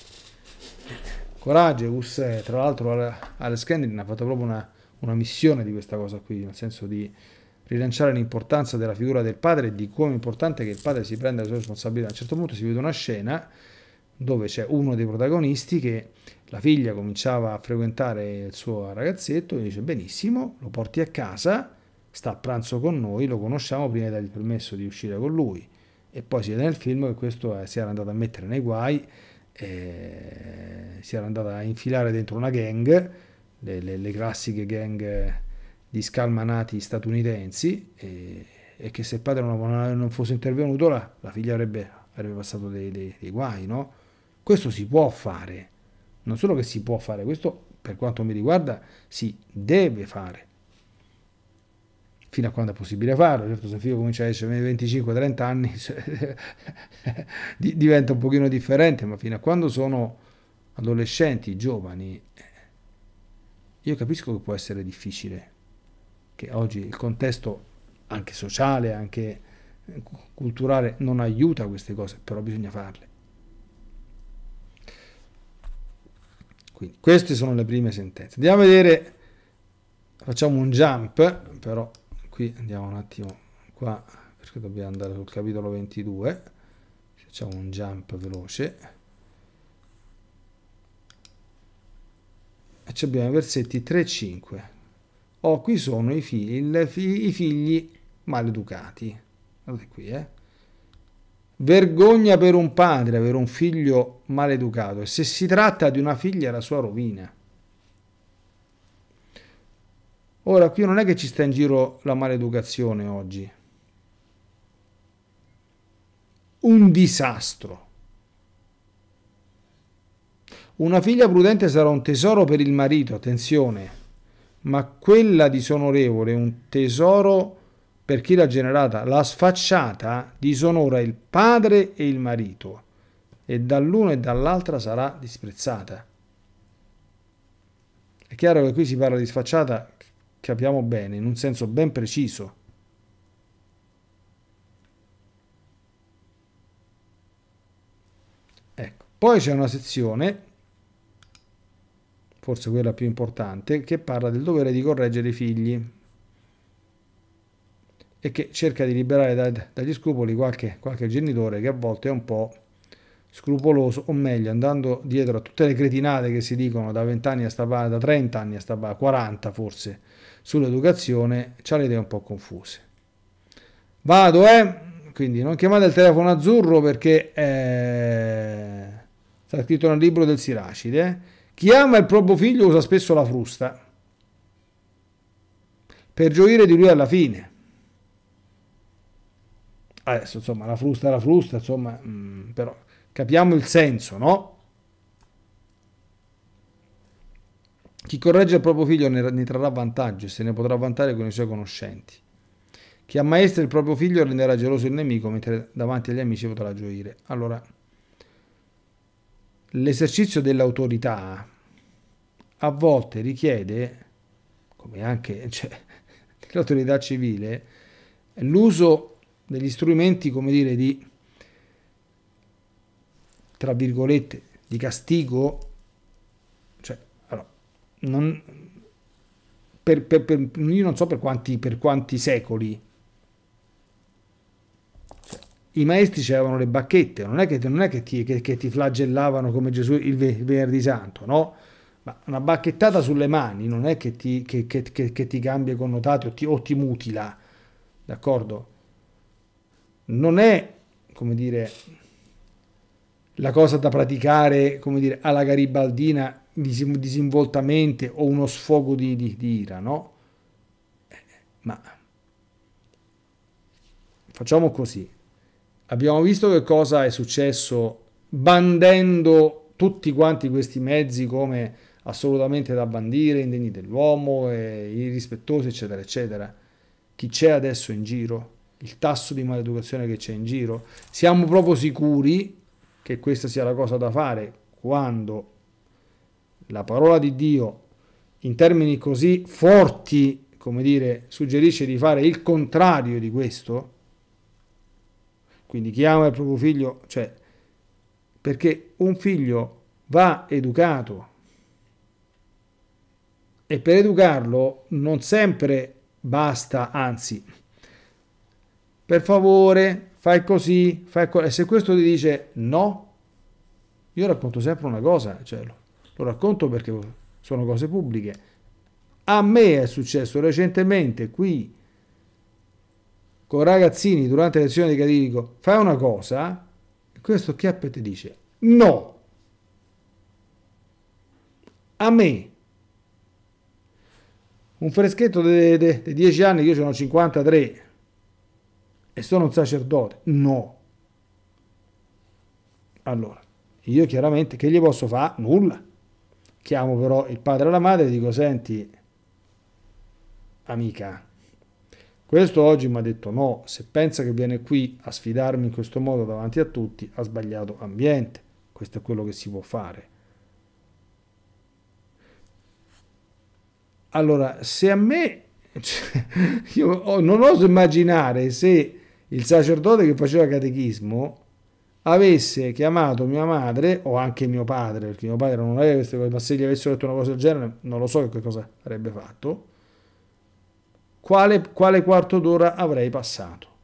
coraggio, Gus tra l'altro Alex Kennedy ha fatto proprio una, una missione di questa cosa qui, nel senso di rilanciare l'importanza della figura del padre e di come è importante che il padre si prenda la sua responsabilità. A un certo punto si vede una scena dove c'è uno dei protagonisti che la figlia cominciava a frequentare il suo ragazzetto e dice benissimo, lo porti a casa, sta a pranzo con noi, lo conosciamo prima di dargli il permesso di uscire con lui. E poi si vede nel film che questo eh, si era andato a mettere nei guai si era andata a infilare dentro una gang, le, le, le classiche gang di scalmanati statunitensi, e, e, che se il padre non, non fosse intervenuto la, la figlia avrebbe, avrebbe passato dei, dei, dei guai, no? Questo si può fare, non solo che si può fare, questo per quanto mi riguarda si deve fare fino a quando è possibile farlo. Certo, se figlio comincia a essere 25-30 anni (laughs) diventa un pochino differente, ma fino a quando sono adolescenti, giovani, io capisco che può essere difficile, che oggi il contesto anche sociale, anche culturale non aiuta queste cose, però bisogna farle. Quindi queste sono le prime sentenze. Andiamo a vedere, facciamo un jump, però qui andiamo un attimo qua perché dobbiamo andare sul capitolo 22 facciamo un jump veloce e abbiamo i versetti 3 e 5 oh qui sono i figli, i figli maleducati guardate qui eh vergogna per un padre avere un figlio maleducato e se si tratta di una figlia è la sua rovina Ora, qui non è che ci sta in giro la maleducazione oggi. Un disastro. Una figlia prudente sarà un tesoro per il marito, attenzione, ma quella disonorevole è un tesoro per chi l'ha generata. La sfacciata disonora il padre e il marito e dall'uno e dall'altra sarà disprezzata. È chiaro che qui si parla di sfacciata capiamo bene, in un senso ben preciso. Ecco. Poi c'è una sezione, forse quella più importante, che parla del dovere di correggere i figli e che cerca di liberare da, dagli scrupoli qualche, qualche genitore che a volte è un po' scrupoloso, o meglio, andando dietro a tutte le cretinate che si dicono da 20 anni a sta parte, da 30 anni a sta parte, 40 forse, sull'educazione ha le idee un po' confuse. Vado, eh? Quindi non chiamate il telefono azzurro perché è... Eh, sta scritto nel libro del Siracide. Eh? Chi ama il proprio figlio usa spesso la frusta per gioire di lui alla fine. Adesso, insomma, la frusta è la frusta, insomma, mh, mm, però capiamo il senso, no? Chi corregge il proprio figlio ne, ne trarrà vantaggio e se ne potrà vantare con i suoi conoscenti. Chi ammaestra il proprio figlio renderà geloso il nemico, mentre davanti agli amici potrà gioire. Allora, l'esercizio dell'autorità a volte richiede, come anche (laughs) cioè, l'autorità civile, l'uso degli strumenti, come dire, di, tra virgolette, di castigo non, per, per, per, io non so per quanti, per quanti secoli i maestri avevano le bacchette, non è che, non è che, ti, che, che ti, flagellavano come Gesù il venerdì santo, no? Ma una bacchettata sulle mani non è che ti, ti cambia i connotati o ti, o ti mutila, d'accordo? Non è, come dire, la cosa da praticare, come dire, alla garibaldina disinvoltamente o uno sfogo di, di, di ira, no? ma facciamo così. Abbiamo visto che cosa è successo bandendo tutti quanti questi mezzi come assolutamente da bandire, indegni dell'uomo, irrispettosi, eccetera, eccetera. Chi c'è adesso in giro? Il tasso di maleducazione che c'è in giro? Siamo proprio sicuri che questa sia la cosa da fare quando la parola di Dio in termini così forti, come dire, suggerisce di fare il contrario di questo, quindi chi ama il proprio figlio, cioè, perché un figlio va educato e per educarlo non sempre basta, anzi, per favore, fai così, fai co e se questo ti dice no, io racconto sempre una cosa, cioè, lo racconto perché sono cose pubbliche. A me è successo recentemente qui con ragazzini durante le lezioni di Catilico, fai una cosa, e questo chiappa ti dice no. A me, un freschetto dei de, de 10 anni, io sono 53 e sono un sacerdote, no. Allora, io chiaramente che gli posso fare? Nulla. Chiamo però il padre e la madre e dico, senti, amica, questo oggi mi ha detto no, se pensa che viene qui a sfidarmi in questo modo davanti a tutti, ha sbagliato ambiente. Questo è quello che si può fare. Allora, se a me, (laughs) io non oso immaginare se il sacerdote che faceva catechismo avesse chiamato mia madre o anche mio padre, perché mio padre non aveva queste cose, ma se gli avessero detto una cosa del genere non lo so che cosa avrebbe fatto, quale, quale quarto d'ora avrei passato?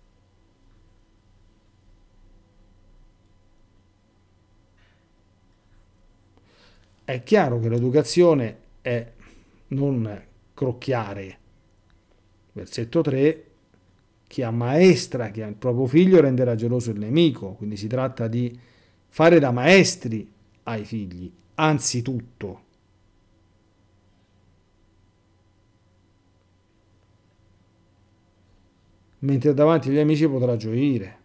È chiaro che l'educazione è non crocchiare, versetto 3, chi ammaestra, chi ha il proprio figlio renderà geloso il nemico, quindi si tratta di fare da maestri ai figli, anzitutto. Mentre davanti agli amici potrà gioire.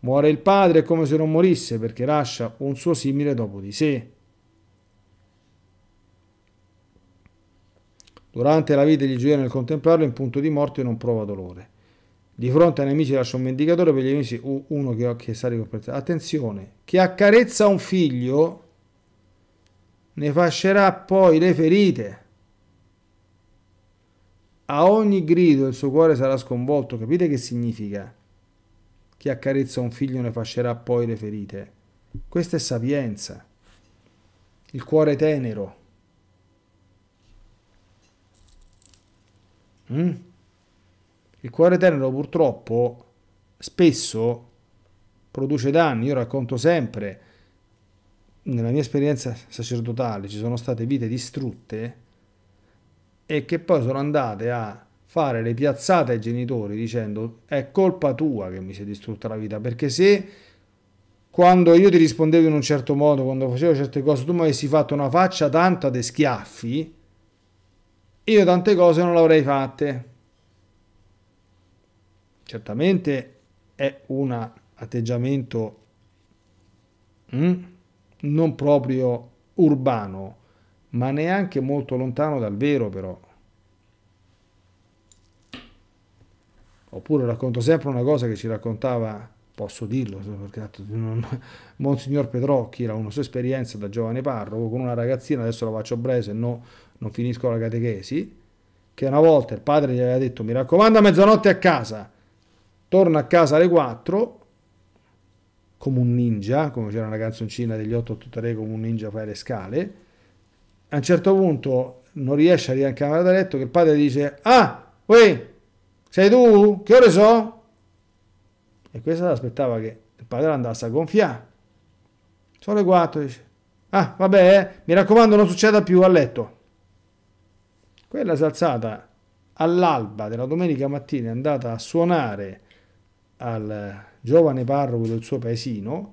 Muore il padre come se non morisse perché lascia un suo simile dopo di sé. Durante la vita gli gioia nel contemplarlo in punto di morte non prova dolore di fronte ai nemici lascia un vendicatore per gli amici uno che, che sa ricompensato. Attenzione, chi accarezza un figlio ne fascerà poi le ferite. A ogni grido il suo cuore sarà sconvolto. Capite che significa? Chi accarezza un figlio ne fascerà poi le ferite. Questa è sapienza. Il cuore tenero. Mm? Il cuore tenero purtroppo spesso produce danni, io racconto sempre, nella mia esperienza sacerdotale ci sono state vite distrutte e che poi sono andate a fare le piazzate ai genitori dicendo è colpa tua che mi si è distrutta la vita perché se quando io ti rispondevo in un certo modo, quando facevo certe cose, tu mi avessi fatto una faccia tanto de schiaffi, io tante cose non le avrei fatte certamente è un atteggiamento mm, non proprio urbano, ma neanche molto lontano dal vero però. Oppure racconto sempre una cosa che ci raccontava, posso dirlo, perché non, (laughs) Monsignor Petrocchi era una sua esperienza da giovane parroco con una ragazzina, adesso la faccio breve se no non finisco la catechesi, che una volta il padre gli aveva detto mi raccomando a mezzanotte a casa, torna a casa alle 4 come un ninja, come c'era una canzoncina degli 883 come un ninja fai le scale, a un certo punto non riesce a arrivare in camera da letto che il padre dice ah, uè, sei tu? Che ore so? E questa aspettava che il padre andasse a gonfiare. Sono le 4, dice ah, vabbè, eh, mi raccomando non succeda più a letto. Quella si è alzata all'alba della domenica mattina è andata a suonare al giovane parroco del suo paesino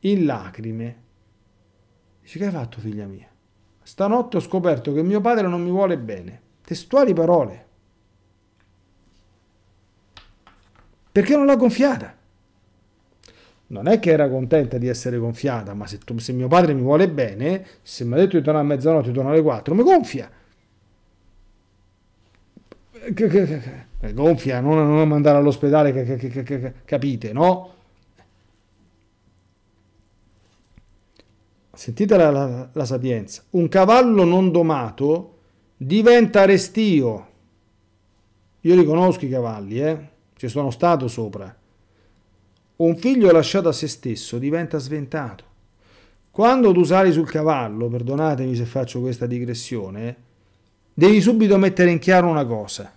in lacrime. Dice, che hai fatto figlia mia? Stanotte ho scoperto che mio padre non mi vuole bene. Testuali parole. Perché non l'ha gonfiata? Non è che era contenta di essere gonfiata, ma se, tu, se mio padre mi vuole bene, se mi ha detto di tornare a mezzanotte, di tornare alle 4, mi gonfia. Eh, gonfia, non, non mandare all'ospedale, capite, no? Sentite la, la, la sapienza. Un cavallo non domato diventa restio. Io li conosco i cavalli, eh? Ci sono stato sopra. Un figlio lasciato a se stesso diventa sventato. Quando tu sali sul cavallo, perdonatemi se faccio questa digressione, devi subito mettere in chiaro una cosa.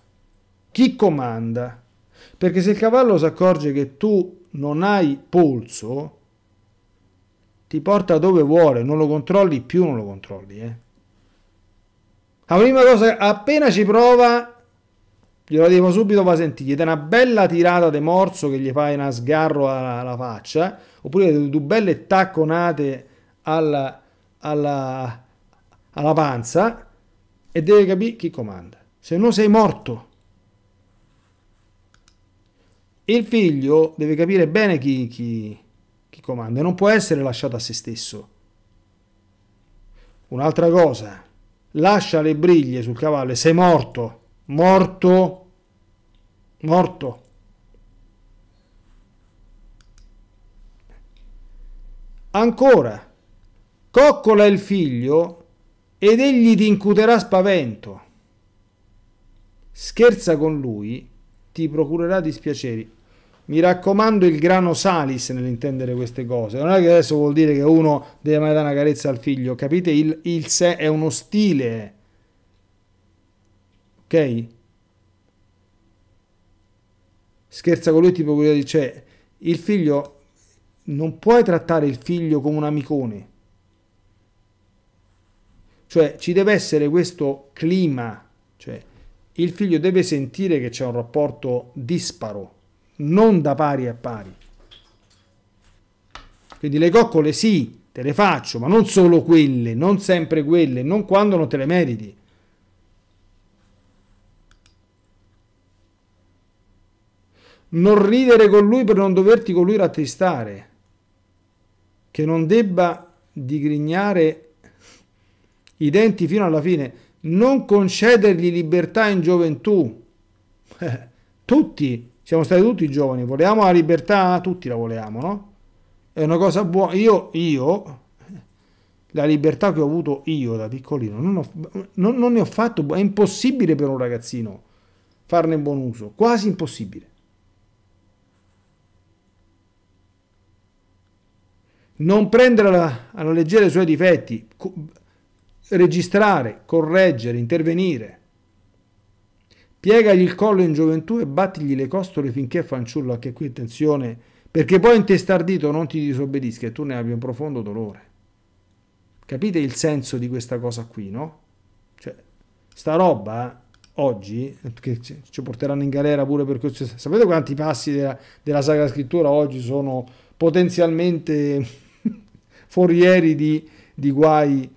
Chi comanda? Perché se il cavallo si accorge che tu non hai polso, ti porta dove vuole, non lo controlli più, non lo controlli. Eh. La prima cosa, appena ci prova, glielo devo subito fa sentire, dai una bella tirata di morso che gli fai una sgarro alla, alla faccia, oppure due belle tacconate alla, alla, alla panza, e deve capire chi comanda. Se no sei morto. Il figlio deve capire bene chi, chi, chi comanda e non può essere lasciato a se stesso. Un'altra cosa, lascia le briglie sul cavallo e sei morto, morto, morto. Ancora, coccola il figlio ed egli ti incuterà spavento. Scherza con lui, ti procurerà dispiaceri. Mi raccomando il grano salis nell'intendere queste cose. Non è che adesso vuol dire che uno deve mai dare una carezza al figlio, capite? Il, il sé è uno stile. Ok? Scherza con lui, ti procurerà dispiaceri. Cioè, il figlio... Non puoi trattare il figlio come un amicone cioè ci deve essere questo clima, cioè il figlio deve sentire che c'è un rapporto disparo, non da pari a pari. Quindi le coccole sì, te le faccio, ma non solo quelle, non sempre quelle, non quando non te le meriti. Non ridere con lui per non doverti con lui rattristare. Che non debba digrignare i denti fino alla fine, non concedergli libertà in gioventù. Eh, tutti, siamo stati tutti giovani, vogliamo la libertà, tutti la vogliamo, no? È una cosa buona. Io, io, la libertà che ho avuto io da piccolino, non, ho, non, non ne ho fatto, è impossibile per un ragazzino farne buon uso, quasi impossibile. Non prendere alla, alla leggera i suoi difetti, registrare, correggere, intervenire. Piegagli il collo in gioventù e battigli le costole finché fanciullo, anche qui attenzione, perché poi intestardito non ti disobbedisca e tu ne abbia un profondo dolore. Capite il senso di questa cosa qui, no? Cioè, sta roba eh, oggi, che ci porteranno in galera pure per questo, sapete quanti passi della, della Sacra Scrittura oggi sono potenzialmente (laughs) forieri di, di guai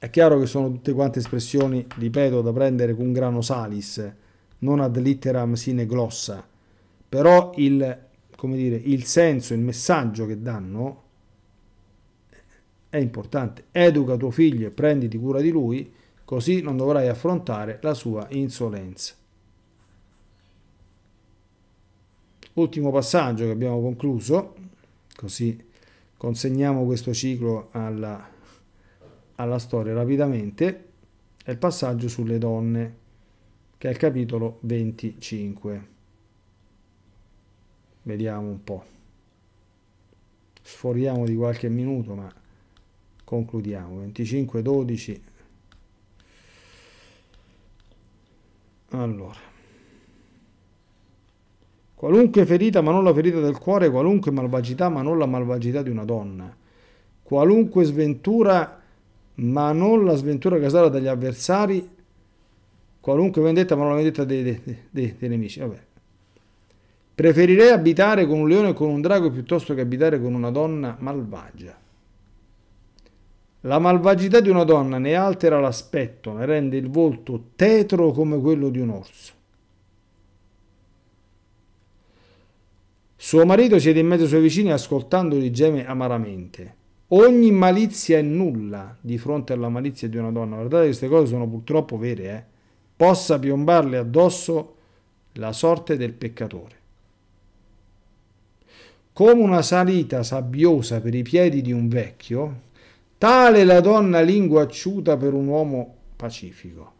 È chiaro che sono tutte quante espressioni, ripeto, da prendere con grano salis, non ad litteram sine glossa, però il, come dire, il senso, il messaggio che danno è importante. Educa tuo figlio e prenditi cura di lui, così non dovrai affrontare la sua insolenza. Ultimo passaggio che abbiamo concluso, così consegniamo questo ciclo alla alla storia rapidamente è il passaggio sulle donne, che è il capitolo 25. Vediamo un po'. Sforiamo di qualche minuto, ma concludiamo. 25, 12. Allora. Qualunque ferita, ma non la ferita del cuore, qualunque malvagità, ma non la malvagità di una donna. Qualunque sventura, ma non la sventura causata dagli avversari, qualunque vendetta, ma non la vendetta dei, dei, dei, dei nemici. Vabbè. Preferirei abitare con un leone o con un drago piuttosto che abitare con una donna malvagia. La malvagità di una donna ne altera l'aspetto, ne rende il volto tetro come quello di un orso. Suo marito siede in mezzo ai suoi vicini ascoltandoli geme amaramente. Ogni malizia è nulla di fronte alla malizia di una donna. Guardate queste cose sono purtroppo vere, eh? Possa piombarle addosso la sorte del peccatore. Come una salita sabbiosa per i piedi di un vecchio, tale la donna lingua acciuta per un uomo pacifico.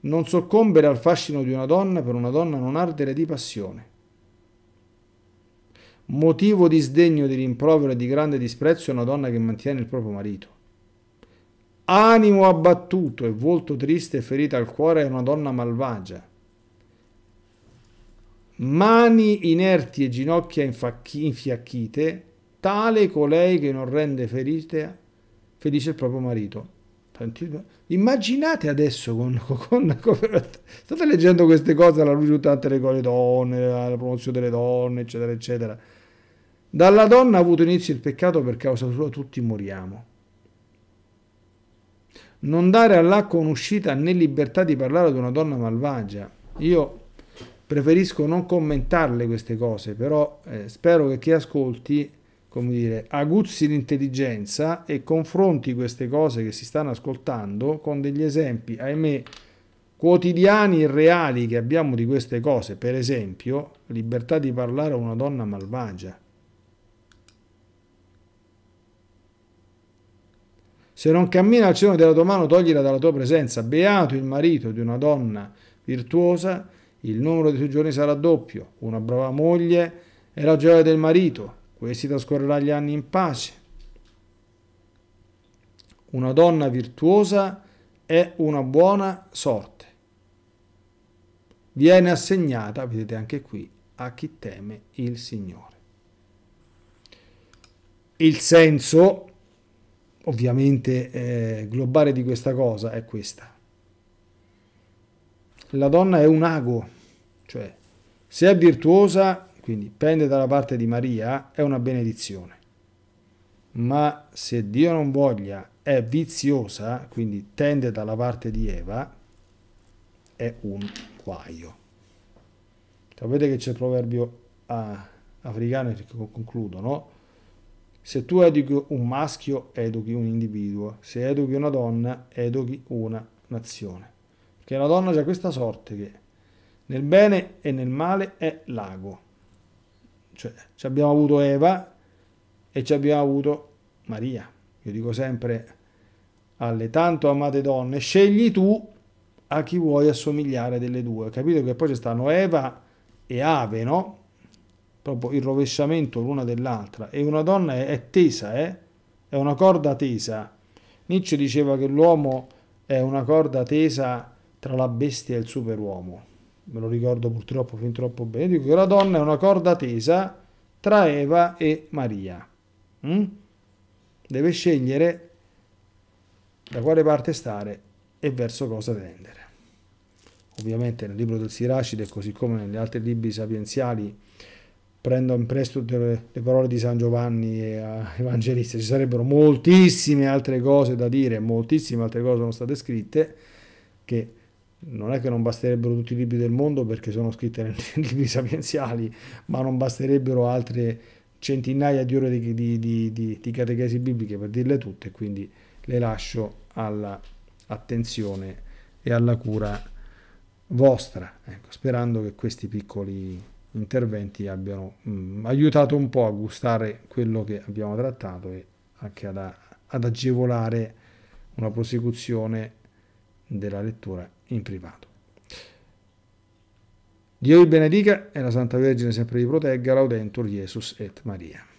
Non soccombere al fascino di una donna per una donna non ardere di passione. Motivo di sdegno, di rimprovero e di grande disprezzo è una donna che mantiene il proprio marito. Animo abbattuto e volto triste e ferita al cuore è una donna malvagia. Mani inerti e ginocchia infiacchite, tale colei che non rende ferite, felice il proprio marito. Immaginate adesso con, con, con, State leggendo queste cose alla luce di tante le donne, la promozione delle donne, eccetera, eccetera. Dalla donna ha avuto inizio il peccato, per causa sua tutti moriamo. Non dare all'acqua un'uscita né libertà di parlare ad una donna malvagia. Io preferisco non commentarle queste cose, però eh, spero che chi ascolti, come dire, aguzzi l'intelligenza e confronti queste cose che si stanno ascoltando con degli esempi, ahimè, quotidiani e reali che abbiamo di queste cose. Per esempio, libertà di parlare a una donna malvagia Se non cammina al cenone della tua mano, toglila dalla tua presenza. Beato il marito di una donna virtuosa, il numero dei tuoi giorni sarà doppio. Una brava moglie è la gioia del marito, questi trascorrerà gli anni in pace. Una donna virtuosa è una buona sorte. Viene assegnata, vedete anche qui, a chi teme il Signore. Il senso ovviamente eh, globale di questa cosa è questa. La donna è un ago, cioè se è virtuosa, quindi pende dalla parte di Maria, è una benedizione. Ma se Dio non voglia è viziosa, quindi tende dalla parte di Eva, è un guaio. Sapete che c'è il proverbio ah, africano, che concludo, no? Se tu educhi un maschio, educhi un individuo, se educhi una donna, educhi una nazione. Perché la donna c'è questa sorte che nel bene e nel male è l'ago. Cioè, ci abbiamo avuto Eva e ci abbiamo avuto Maria. Io dico sempre alle tanto amate donne, scegli tu a chi vuoi assomigliare delle due. Capito che poi ci stanno Eva e Ave, no? proprio il rovesciamento l'una dell'altra e una donna è, è tesa, eh? è una corda tesa. Nietzsche diceva che l'uomo è una corda tesa tra la bestia e il superuomo. Me lo ricordo purtroppo fin troppo bene. Dico che la donna è una corda tesa tra Eva e Maria. Mm? Deve scegliere da quale parte stare e verso cosa tendere. Ovviamente nel libro del Siracide, così come negli altri libri sapienziali, prendo in prestito le parole di San Giovanni e eh, Evangelista, ci sarebbero moltissime altre cose da dire, moltissime altre cose sono state scritte che non è che non basterebbero tutti i libri del mondo perché sono scritte nei (laughs) libri sapienziali, ma non basterebbero altre centinaia di ore di, di, di, di catechesi bibliche per dirle tutte, quindi le lascio all'attenzione e alla cura vostra, ecco, sperando che questi piccoli interventi abbiano mh, mm, aiutato un po' a gustare quello che abbiamo trattato e anche ad, ad agevolare una prosecuzione della lettura in privato. Dio vi benedica e la Santa Vergine sempre vi protegga, laudentur Jesus et Maria.